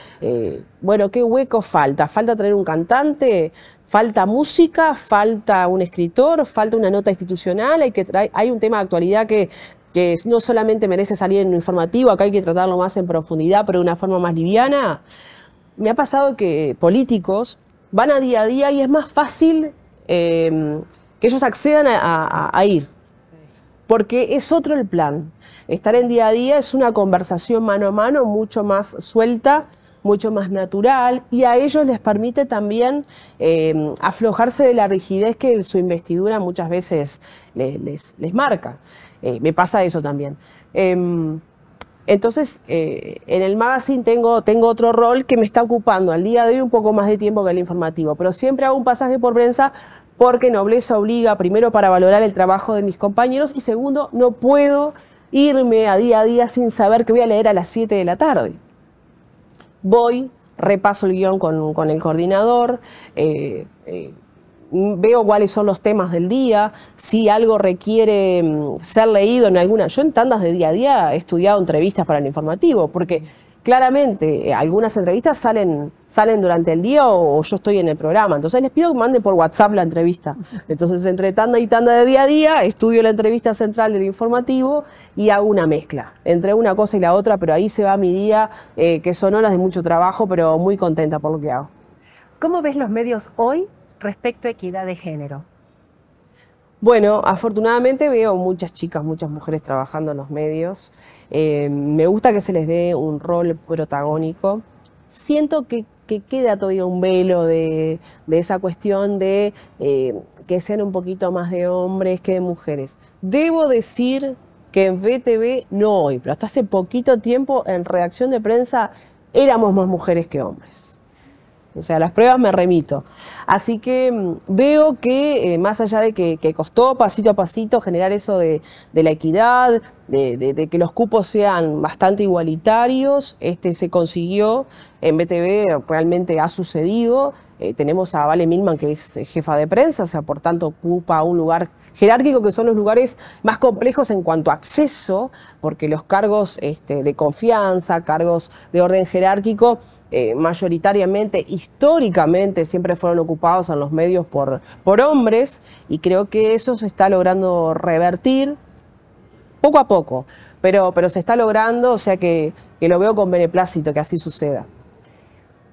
bueno, ¿qué hueco falta? ¿Falta traer un cantante? ¿Falta música? ¿Falta un escritor? ¿Falta una nota institucional? Hay, que hay un tema de actualidad que que no solamente merece salir en un informativo, acá hay que tratarlo más en profundidad, pero de una forma más liviana. Me ha pasado que políticos van a día a día y es más fácil em, que ellos accedan a ir, porque es otro el plan. Estar en día a día es una conversación mano a mano mucho más suelta mucho más natural y a ellos les permite también em, aflojarse de la rigidez que su investidura muchas veces les, marca. Eh, me pasa eso también. Em, entonces, eh, en el magazine tengo, tengo otro rol que me está ocupando al día de hoy un poco más de tiempo que el informativo, pero siempre hago un pasaje por prensa porque nobleza obliga, primero, para valorar el trabajo de mis compañeros y segundo, no puedo irme a día a día sin saber que voy a leer a las 7 de la tarde voy, repaso el guión con, el coordinador, eh, eh, veo cuáles son los temas del día, si algo requiere mm, ser leído en alguna. Yo en tandas de día a día he estudiado entrevistas para el informativo, porque claramente eh, algunas entrevistas salen, durante el día o, yo estoy en el programa. Entonces les pido que manden por WhatsApp la entrevista. Entonces, entre tanda y tanda de día a día, estudio la entrevista central del informativo y hago una mezcla entre una cosa y la otra, pero ahí se va mi día, eh, que son horas de mucho trabajo, pero muy contenta por lo que hago. ¿Cómo ves los medios hoy respecto a equidad de género? Bueno, afortunadamente veo muchas chicas, muchas mujeres trabajando en los medios. Eh, me gusta que se les dé un rol protagónico. Siento que, queda todavía un velo de, esa cuestión de eh, que sean un poquito más de hombres que de mujeres. Debo decir que en VTV, no hoy, pero hasta hace poquito tiempo en redacción de prensa éramos más mujeres que hombres. O sea, las pruebas me remito. Así que mm, veo que eh, más allá de que, costó pasito a pasito generar eso de, la equidad, de, que los cupos sean bastante igualitarios, este se consiguió, en BTV realmente ha sucedido, eh, tenemos a Vale Milman que es eh, jefa de prensa, o sea, por tanto ocupa un lugar jerárquico que son los lugares más complejos en cuanto a acceso, porque los cargos este, de confianza, cargos de orden jerárquico, mayoritariamente, históricamente siempre fueron ocupados ocupados en los medios por, por hombres y creo que eso se está logrando revertir poco a poco, pero, pero se está logrando, o sea que, lo veo con beneplácito que así suceda.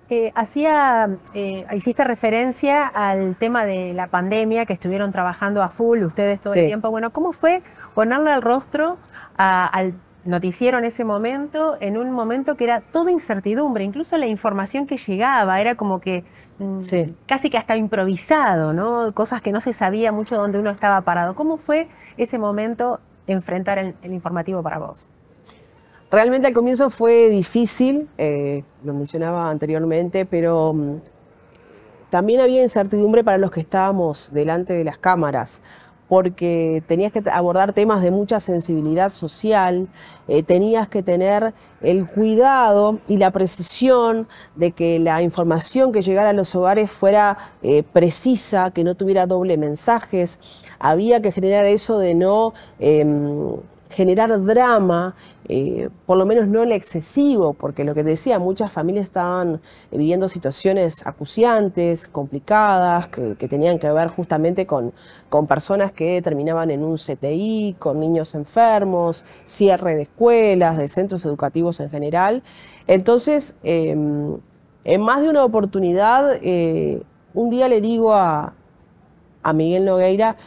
Eh, hacía, eh, hiciste referencia al tema de la pandemia, que estuvieron trabajando a full ustedes todo el tiempo. Bueno, ¿cómo fue ponerle el rostro al noticiero ese momento, en un momento que era toda incertidumbre, incluso la información que llegaba era como que mm, casi que hasta improvisado, ¿no? Cosas que no se sabía mucho dónde uno estaba parado. ¿Cómo fue ese momento enfrentar el, informativo para vos? Realmente al comienzo fue difícil, eh, lo mencionaba anteriormente, pero mm, también había incertidumbre para los que estábamos delante de las cámaras porque tenías que abordar temas de mucha sensibilidad social, eh, tenías que tener el cuidado y la precisión de que la información que llegara a los hogares fuera eh, precisa, que no tuviera doble mensajes, había que generar eso de no... Em, generar drama, eh, por lo menos no el excesivo, porque lo que decía, muchas familias estaban eh, viviendo situaciones acuciantes, complicadas, que, tenían que ver justamente con, con, personas que terminaban en un CTI, con niños enfermos, cierre de escuelas, de centros educativos en general. Entonces, em, en más de una oportunidad, eh, un día le digo a, a Miguel Nogueira,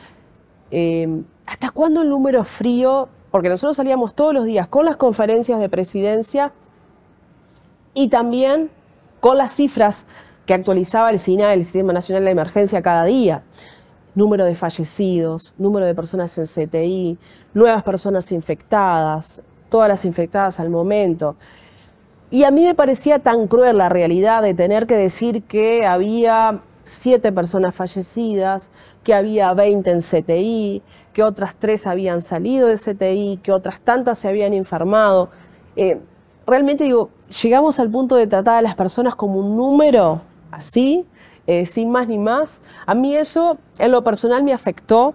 em, ¿hasta cuándo el número frío porque nosotros salíamos todos los días con las conferencias de presidencia y también con las cifras que actualizaba el SINA, el Sistema Nacional de Emergencia, cada día. Número de fallecidos, número de personas en CTI, nuevas personas infectadas, todas las infectadas al momento. Y a mí me parecía tan cruel la realidad de tener que decir que había siete personas fallecidas, que había 20 en CTI, que otras tres habían salido de CTI, que otras tantas se habían enfermado. Eh, realmente digo, llegamos al punto de tratar a las personas como un número, así, eh, sin más ni más. A mí eso, en lo personal, me afectó.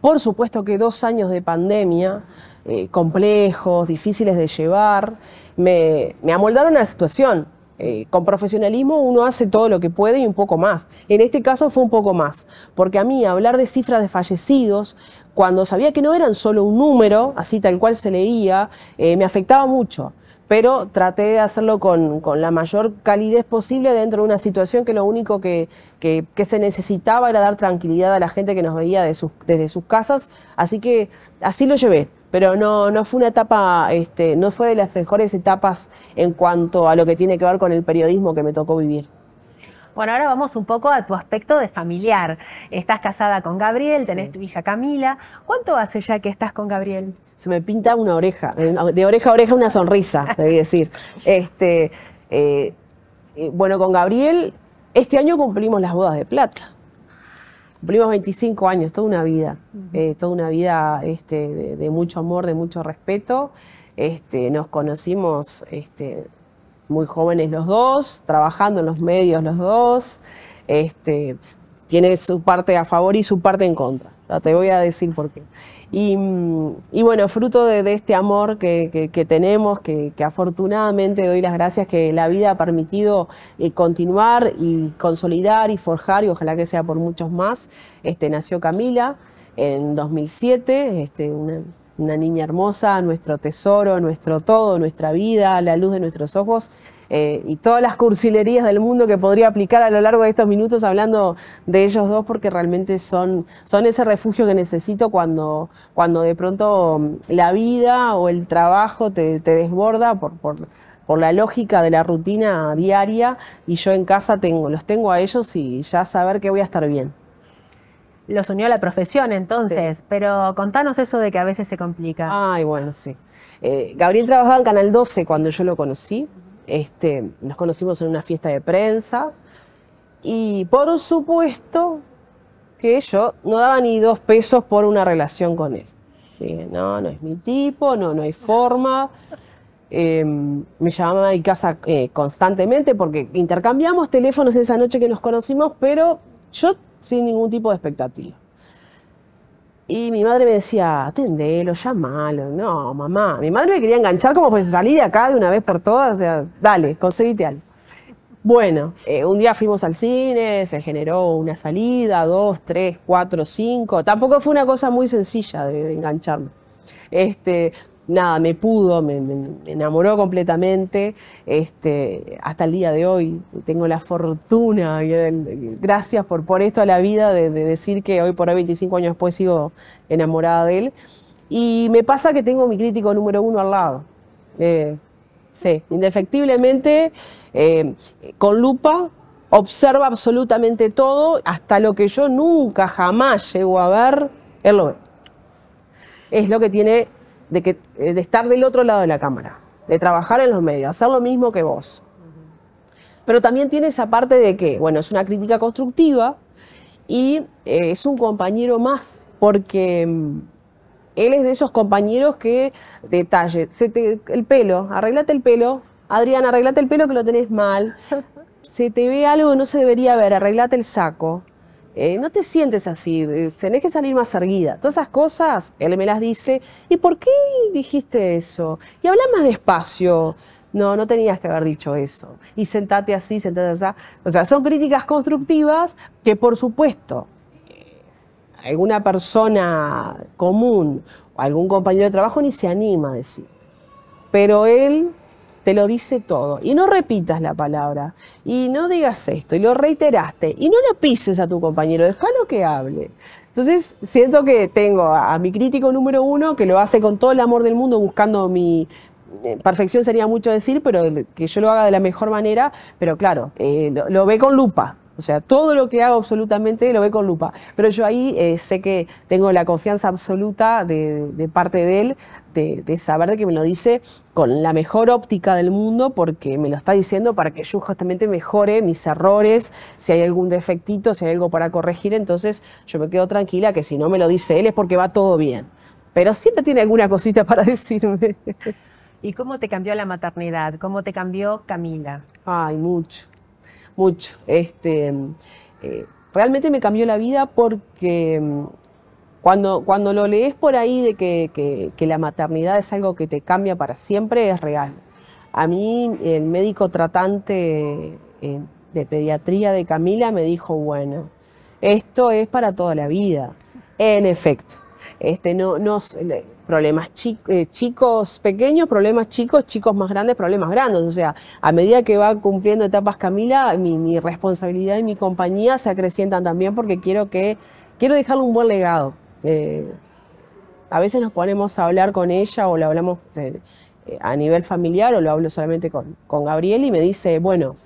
Por supuesto que dos años de pandemia, eh, complejos, difíciles de llevar, me, me amoldaron a la situación eh, con profesionalismo uno hace todo lo que puede y un poco más. En este caso fue un poco más, porque a mí hablar de cifras de fallecidos, cuando sabía que no eran solo un número, así tal cual se leía, eh, me afectaba mucho pero traté de hacerlo con, la mayor calidez posible dentro de una situación que lo único que, se necesitaba era dar tranquilidad a la gente que nos veía desde sus casas, así que así lo llevé pero no, fue una etapa, este, no fue de las mejores etapas en cuanto a lo que tiene que ver con el periodismo que me tocó vivir. Bueno, ahora vamos un poco a tu aspecto de familiar. Estás casada con Gabriel, tenés tu hija Camila. ¿Cuánto hace ya que estás con Gabriel? Se me pinta una oreja, eh, de oreja a oreja una sonrisa, debí decir. Este, eh, eh, bueno, con Gabriel, este año cumplimos las bodas de plata. Cumplimos 25 años, toda una vida, eh, toda una vida este, de, mucho amor, de mucho respeto. Este, nos conocimos este, muy jóvenes los dos, trabajando en los medios los dos. tiene su parte a favor y su parte en contra te voy a decir por qué. Y, mm, bueno, fruto de, este amor que, tenemos, que, afortunadamente doy las gracias que la vida ha permitido eh, continuar y consolidar y forjar, y ojalá que sea por muchos más, este, nació Camila en 2007, este, una una niña hermosa, nuestro tesoro, nuestro todo, nuestra vida, la luz de nuestros ojos eh, y todas las cursilerías del mundo que podría aplicar a lo largo de estos minutos hablando de ellos dos porque realmente son, son ese refugio que necesito cuando, cuando de pronto mm, la vida o el trabajo te, te desborda por, por, por la lógica de la rutina diaria y yo en casa tengo, los tengo a ellos y ya saber que voy a estar bien los unió a la profesión entonces, pero contanos eso de que a veces se complica. Ay, bueno, sí. Eh, Gabriel trabajaba en Canal 12 cuando yo lo conocí. Este, nos conocimos en una fiesta de prensa y por supuesto que yo no daba ni dos pesos por una relación con él. Dije, no, no es mi tipo, no, no hay forma. Em, me llamaba a mi casa eh, constantemente porque intercambiamos teléfonos esa noche que nos conocimos, pero yo sin ningún tipo de expectativa. Y mi madre me decía, atendelo, llámalo, No, mamá. Mi madre me quería enganchar como pues salí de acá de una vez por todas. O sea, dale, conseguite algo. Bueno, eh, un día fuimos al cine, se generó una salida, dos, tres, cuatro, cinco. Tampoco fue una cosa muy sencilla de, de engancharme. Este, nada, me pudo, me, enamoró completamente. Este, hasta el día de hoy tengo la fortuna, gracias por, por esto a la vida, de, decir que hoy por hoy, 25 años después, sigo enamorada de él. Y me pasa que tengo mi crítico número uno al lado. Eh, sí, indefectiblemente, eh, con lupa, observa absolutamente todo, hasta lo que yo nunca jamás llego a ver, él lo ve. Es lo que tiene de, que, eh, de estar del otro lado de la cámara, de trabajar en los medios, hacer lo mismo que vos. Pero también tiene esa parte de que, bueno, es una crítica constructiva y eh, es un compañero más, porque mm, él es de esos compañeros que detalle, el pelo, arreglate el pelo, Adrián, arreglate el pelo que lo tenés mal, se te ve algo que no se debería ver, arreglate el saco. Eh, no te sientes así, eh, tenés que salir más erguida. Todas esas cosas, él me las dice. ¿Y por qué dijiste eso? Y habla más despacio. No, no tenías que haber dicho eso. Y sentate así, sentate así. O sea, son críticas constructivas que, por supuesto, eh, alguna persona común o algún compañero de trabajo ni se anima a decir. Pero él te lo dice todo. Y no repitas la palabra, y no digas esto, y lo reiteraste, y no lo pises a tu compañero, déjalo que hable. Entonces, siento que tengo a, mi crítico número uno, que lo hace con todo el amor del mundo, buscando mi... Eh, perfección sería mucho decir, pero que yo lo haga de la mejor manera, pero claro, eh, lo, ve con lupa, o sea, todo lo que hago absolutamente lo ve con lupa. Pero yo ahí eh, sé que tengo la confianza absoluta de parte de él, de, saber de que me lo dice con la mejor óptica del mundo, porque me lo está diciendo para que yo justamente mejore mis errores, si hay algún defectito, si hay algo para corregir, entonces yo me quedo tranquila que si no me lo dice él es porque va todo bien. Pero siempre tiene alguna cosita para decirme. ¿Y cómo te cambió la maternidad? ¿Cómo te cambió Camila? Ay, mucho, mucho. Este, eh, realmente me cambió la vida porque cuando, lo lees por ahí de que, la maternidad es algo que te cambia para siempre, es real. A mí el médico tratante eh, de pediatría de Camila me dijo, bueno, esto es para toda la vida. En efecto, este, no, no, problemas eh, chicos pequeños, problemas chicos, chicos más grandes, problemas grandes. O sea, a medida que va cumpliendo etapas Camila, mi, responsabilidad y mi compañía se acrecientan también porque quiero que quiero dejarle un buen legado. Eh, a veces nos ponemos a hablar con ella o la hablamos eh, a nivel familiar o lo hablo solamente con, con Gabriel y me dice, bueno,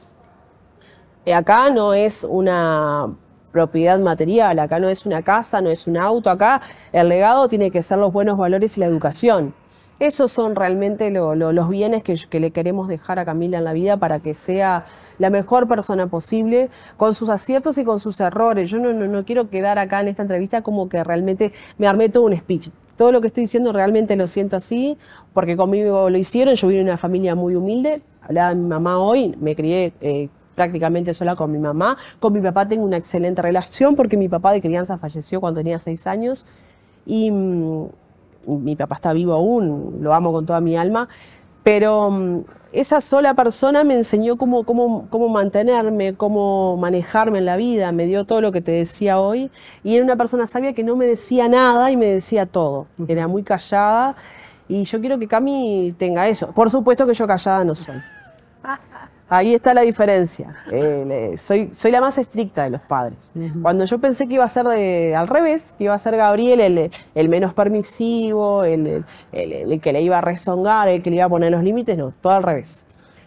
eh, acá no es una propiedad material, acá no es una casa, no es un auto, acá el legado tiene que ser los buenos valores y la educación. Esos son realmente los bienes que, le queremos dejar a Camila en la vida para que sea la mejor persona posible, con sus aciertos y con sus errores. Yo no, quiero quedar acá en esta entrevista como que realmente me armé todo un speech todo lo que estoy diciendo realmente lo siento así, porque conmigo lo hicieron, yo vine de una familia muy humilde, hablaba de mi mamá hoy, me crié eh, prácticamente sola con mi mamá, con mi papá tengo una excelente relación porque mi papá de crianza falleció cuando tenía seis años y, mm, mi papá está vivo aún, lo amo con toda mi alma, pero mm, esa sola persona me enseñó cómo, cómo, cómo, mantenerme, cómo manejarme en la vida, me dio todo lo que te decía hoy. Y era una persona sabia que no me decía nada y me decía todo. Era muy callada y yo quiero que Cami tenga eso. Por supuesto que yo callada no soy. Ahí está la diferencia. Eh, soy, soy la más estricta de los padres. Cuando yo pensé que iba a ser al revés, que iba a ser Gabriel el, menos permisivo, el, el, que le iba a rezongar, el que le iba a poner los límites, no, todo al revés.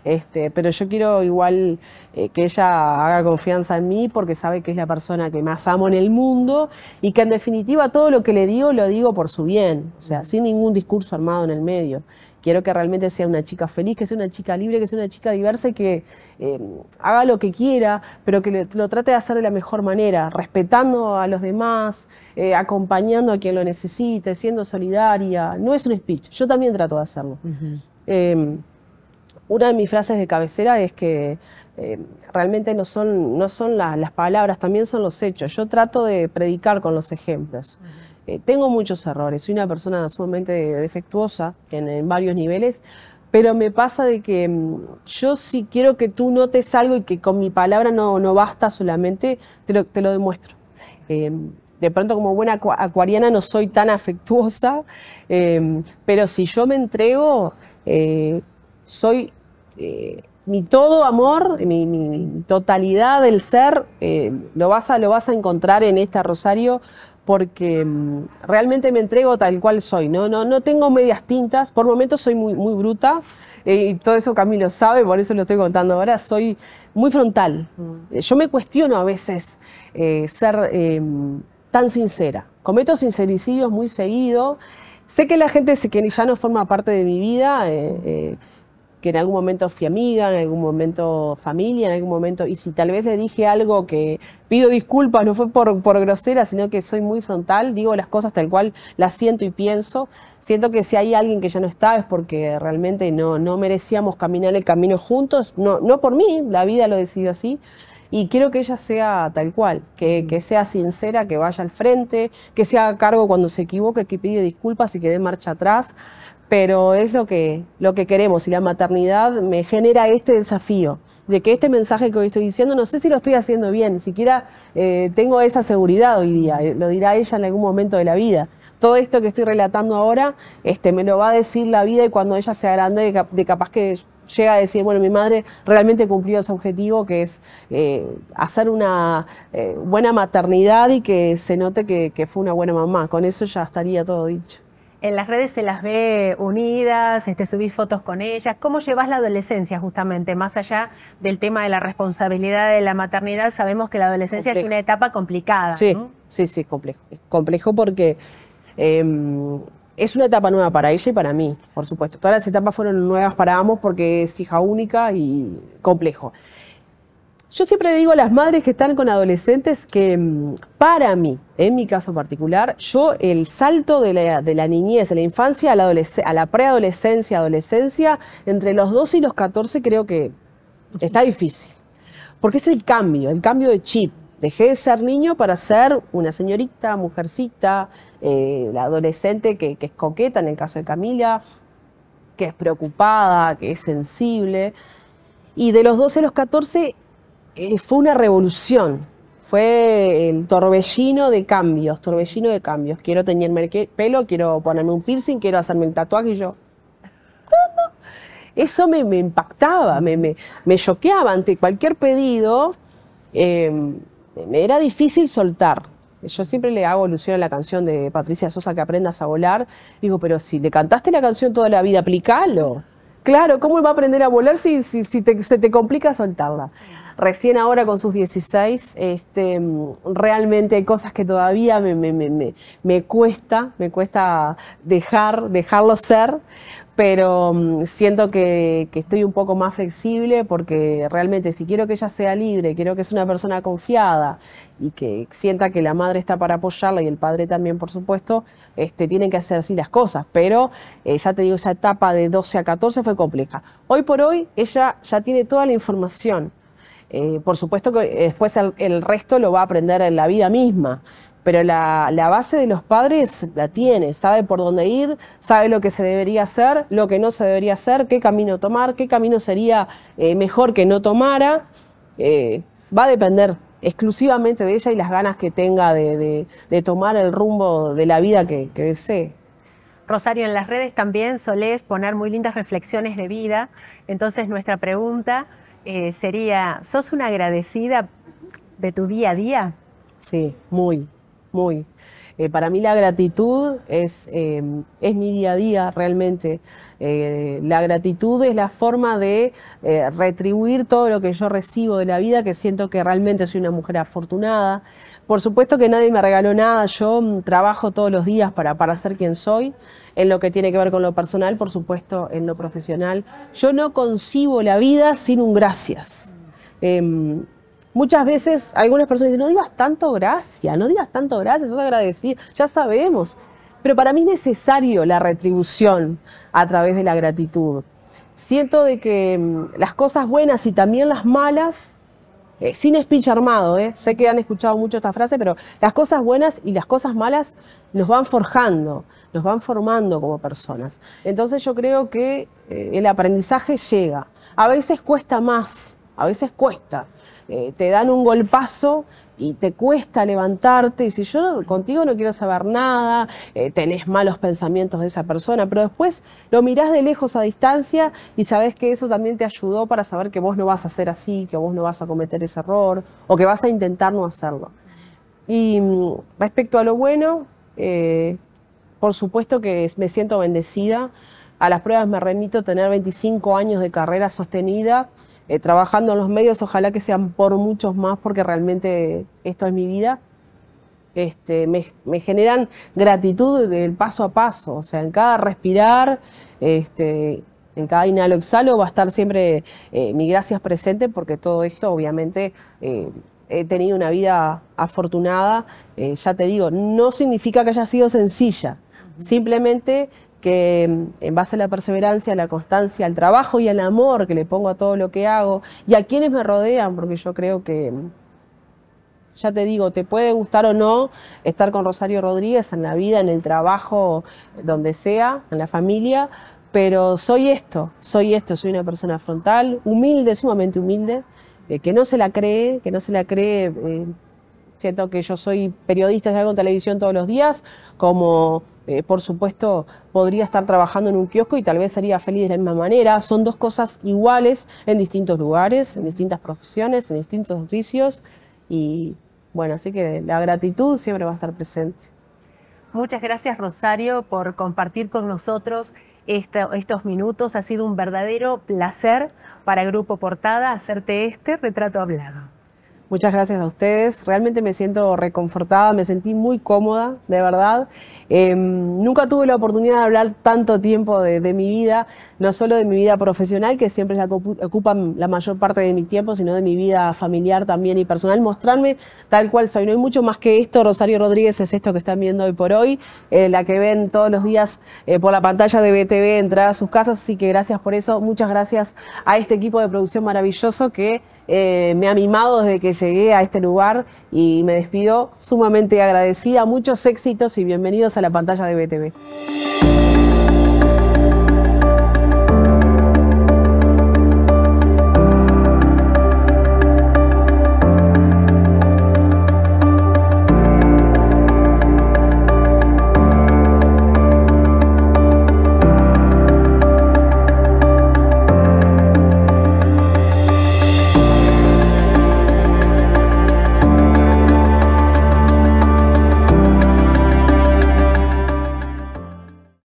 Este, pero yo quiero igual eh, que ella haga confianza en mí porque sabe que es la persona que más amo en el mundo y que en definitiva todo lo que le digo lo digo por su bien, o sea, sin ningún discurso armado en el medio. Quiero que realmente sea una chica feliz, que sea una chica libre, que sea una chica diversa y que em, haga lo que quiera, pero que lo trate de hacer de la mejor manera, respetando a los demás, eh, acompañando a quien lo necesite, siendo solidaria. No es un speech, yo también trato de hacerlo. Una de mis frases de cabecera es que eh, realmente no son, no son las palabras, también son los hechos. Yo trato de predicar con los ejemplos. Eh, tengo muchos errores, soy una persona sumamente defectuosa en, varios niveles, pero me pasa de que mm, yo si quiero que tú notes algo y que con mi palabra no, basta solamente, te lo, te lo demuestro. Em, de pronto como buena acuariana no soy tan afectuosa, em, pero si yo me entrego, eh, soy eh, mi todo amor, mi, totalidad del ser, eh, lo, vas a, lo vas a encontrar en este Rosario porque mm, realmente me entrego tal cual soy, ¿no? No, no tengo medias tintas, por momentos soy muy, bruta, eh, y todo eso Camilo sabe, por eso lo estoy contando ahora, soy muy frontal. Mm. Yo me cuestiono a veces ser em, tan sincera, cometo sincericidios muy seguido, sé que la gente que ya no forma parte de mi vida, que en algún momento fui amiga, en algún momento familia, en algún momento, y si tal vez le dije algo que pido disculpas, no fue por, por grosera, sino que soy muy frontal, digo las cosas tal cual las siento y pienso, siento que si hay alguien que ya no está es porque realmente no, no merecíamos caminar el camino juntos, no, no por mí, la vida lo decidió así, y quiero que ella sea tal cual, que, que, sea sincera, que vaya al frente, que se haga cargo cuando se equivoque, que pide disculpas y que dé marcha atrás pero es lo que, lo que queremos y la maternidad me genera este desafío de que este mensaje que hoy estoy diciendo, no sé si lo estoy haciendo bien, ni siquiera eh, tengo esa seguridad hoy día, eh, lo dirá ella en algún momento de la vida. Todo esto que estoy relatando ahora este, me lo va a decir la vida y cuando ella sea grande, de capaz que llega a decir, bueno, mi madre realmente cumplió ese objetivo, que es eh, hacer una buena maternidad y que se note que fue una buena mamá. Con eso ya estaría todo dicho en las redes se las ve unidas, este, subís fotos con ellas. ¿Cómo llevas la adolescencia justamente? Más allá del tema de la responsabilidad de la maternidad, sabemos que la adolescencia es una etapa complicada. Sí, ¿no? sí, sí, complejo. Complejo porque em, es una etapa nueva para ella y para mí, por supuesto. Todas las etapas fueron nuevas para ambos porque es hija única y complejo. Yo siempre le digo a las madres que están con adolescentes que mm, para mí, en mi caso particular, yo el salto de la, niñez, de la infancia a la, a la preadolescencia, adolescencia, entre los 12 y los 14 creo que está difícil. Porque es el cambio, el cambio de chip. Dejé de ser niño para ser una señorita, mujercita, eh, la adolescente que es coqueta, en el caso de Camila, que es preocupada, que es sensible. Y de los 12 a los 14 eh, fue una revolución, fue el torbellino de cambios, torbellino de cambios. Quiero teñirme el pelo, quiero ponerme un piercing, quiero hacerme el tatuaje y yo... Eso me, impactaba, me, choqueaba ante cualquier pedido. Em, me era difícil soltar. Yo siempre le hago alusión a la canción de Patricia Sosa, que aprendas a volar. Digo, pero si le cantaste la canción toda la vida, aplicalo. Claro, ¿cómo va a aprender a volar si, se te complica soltarla? recién ahora con sus 16, este, realmente hay cosas que todavía me, cuesta, me cuesta dejar, dejarlo ser, pero mm, siento que, estoy un poco más flexible porque realmente si quiero que ella sea libre, quiero que sea una persona confiada y que sienta que la madre está para apoyarla y el padre también, por supuesto, este, tienen que hacer así las cosas. Pero eh, ya te digo, esa etapa de 12 a 14 fue compleja. Hoy por hoy ella ya tiene toda la información. Eh, por supuesto que después el, resto lo va a aprender en la vida misma, pero la, base de los padres la tiene, sabe por dónde ir, sabe lo que se debería hacer, lo que no se debería hacer, qué camino tomar, qué camino sería eh, mejor que no tomara. Eh, va a depender exclusivamente de ella y las ganas que tenga de, tomar el rumbo de la vida que, que desee. Rosario, en las redes también solés poner muy lindas reflexiones de vida, entonces nuestra pregunta eh, sería, ¿sos una agradecida de tu día a día? Sí, muy, muy. Eh, para mí la gratitud es, eh, es, mi día a día realmente. Eh, la gratitud es la forma de retribuir todo lo que yo recibo de la vida, que siento que realmente soy una mujer afortunada. Por supuesto que nadie me regaló nada, yo mm, trabajo todos los días para, para ser quien soy, en lo que tiene que ver con lo personal, por supuesto en lo profesional. Yo no concibo la vida sin un gracias. Em, muchas veces algunas personas dicen, no digas tanto gracias, no digas tanto gracias, sos agradecido, ya sabemos. Pero para mí es necesario la retribución a través de la gratitud. Siento de que mm, las cosas buenas y también las malas, eh, sin speech armado, eh, sé que han escuchado mucho esta frase, pero las cosas buenas y las cosas malas nos van forjando, nos van formando como personas. Entonces yo creo que eh, el aprendizaje llega. A veces cuesta más, a veces cuesta. Eh, te dan un golpazo y te cuesta levantarte y si yo contigo no quiero saber nada, eh, tenés malos pensamientos de esa persona, pero después lo mirás de lejos a distancia y sabés que eso también te ayudó para saber que vos no vas a ser así, que vos no vas a cometer ese error o que vas a intentar no hacerlo. Y mm, respecto a lo bueno, eh, por supuesto que me siento bendecida. A las pruebas me remito tener 25 años de carrera sostenida eh, trabajando en los medios, ojalá que sean por muchos más, porque realmente esto es mi vida. Este, me, generan gratitud del paso a paso, o sea, en cada respirar, este, en cada inhalo exhalo va a estar siempre eh, mi gracias presente, porque todo esto obviamente eh, he tenido una vida afortunada, ya te digo, no significa que haya sido sencilla, simplemente que mm, en base a la perseverancia, a la constancia, al trabajo y al amor que le pongo a todo lo que hago y a quienes me rodean, porque yo creo que, mm, ya te digo, te puede gustar o no estar con Rosario Rodríguez en la vida, en el trabajo, donde sea, en la familia, pero soy esto, soy esto, soy una persona frontal, humilde, sumamente humilde, eh, que no se la cree, que no se la cree. Eh, siento que yo soy periodista, algo en televisión todos los días, como eh, por supuesto, podría estar trabajando en un kiosco y tal vez sería feliz de la misma manera. Son dos cosas iguales en distintos lugares, en distintas profesiones, en distintos oficios. Y bueno, así que la gratitud siempre va a estar presente. Muchas gracias, Rosario, por compartir con nosotros estos minutos. Ha sido un verdadero placer para Grupo Portada hacerte este retrato hablado. Muchas gracias a ustedes. Realmente me siento reconfortada, me sentí muy cómoda, de verdad. Em, nunca tuve la oportunidad de hablar tanto tiempo de, mi vida, no solo de mi vida profesional, que siempre es la ocupa la mayor parte de mi tiempo, sino de mi vida familiar también y personal. Mostrarme tal cual soy. No hay mucho más que esto. Rosario Rodríguez es esto que están viendo hoy por hoy, eh, la que ven todos los días eh, por la pantalla de BTV entrar a sus casas. Así que gracias por eso. Muchas gracias a este equipo de producción maravilloso que eh, me ha mimado desde que llegué a este lugar y me despido sumamente agradecida. Muchos éxitos y bienvenidos a la pantalla de BTV.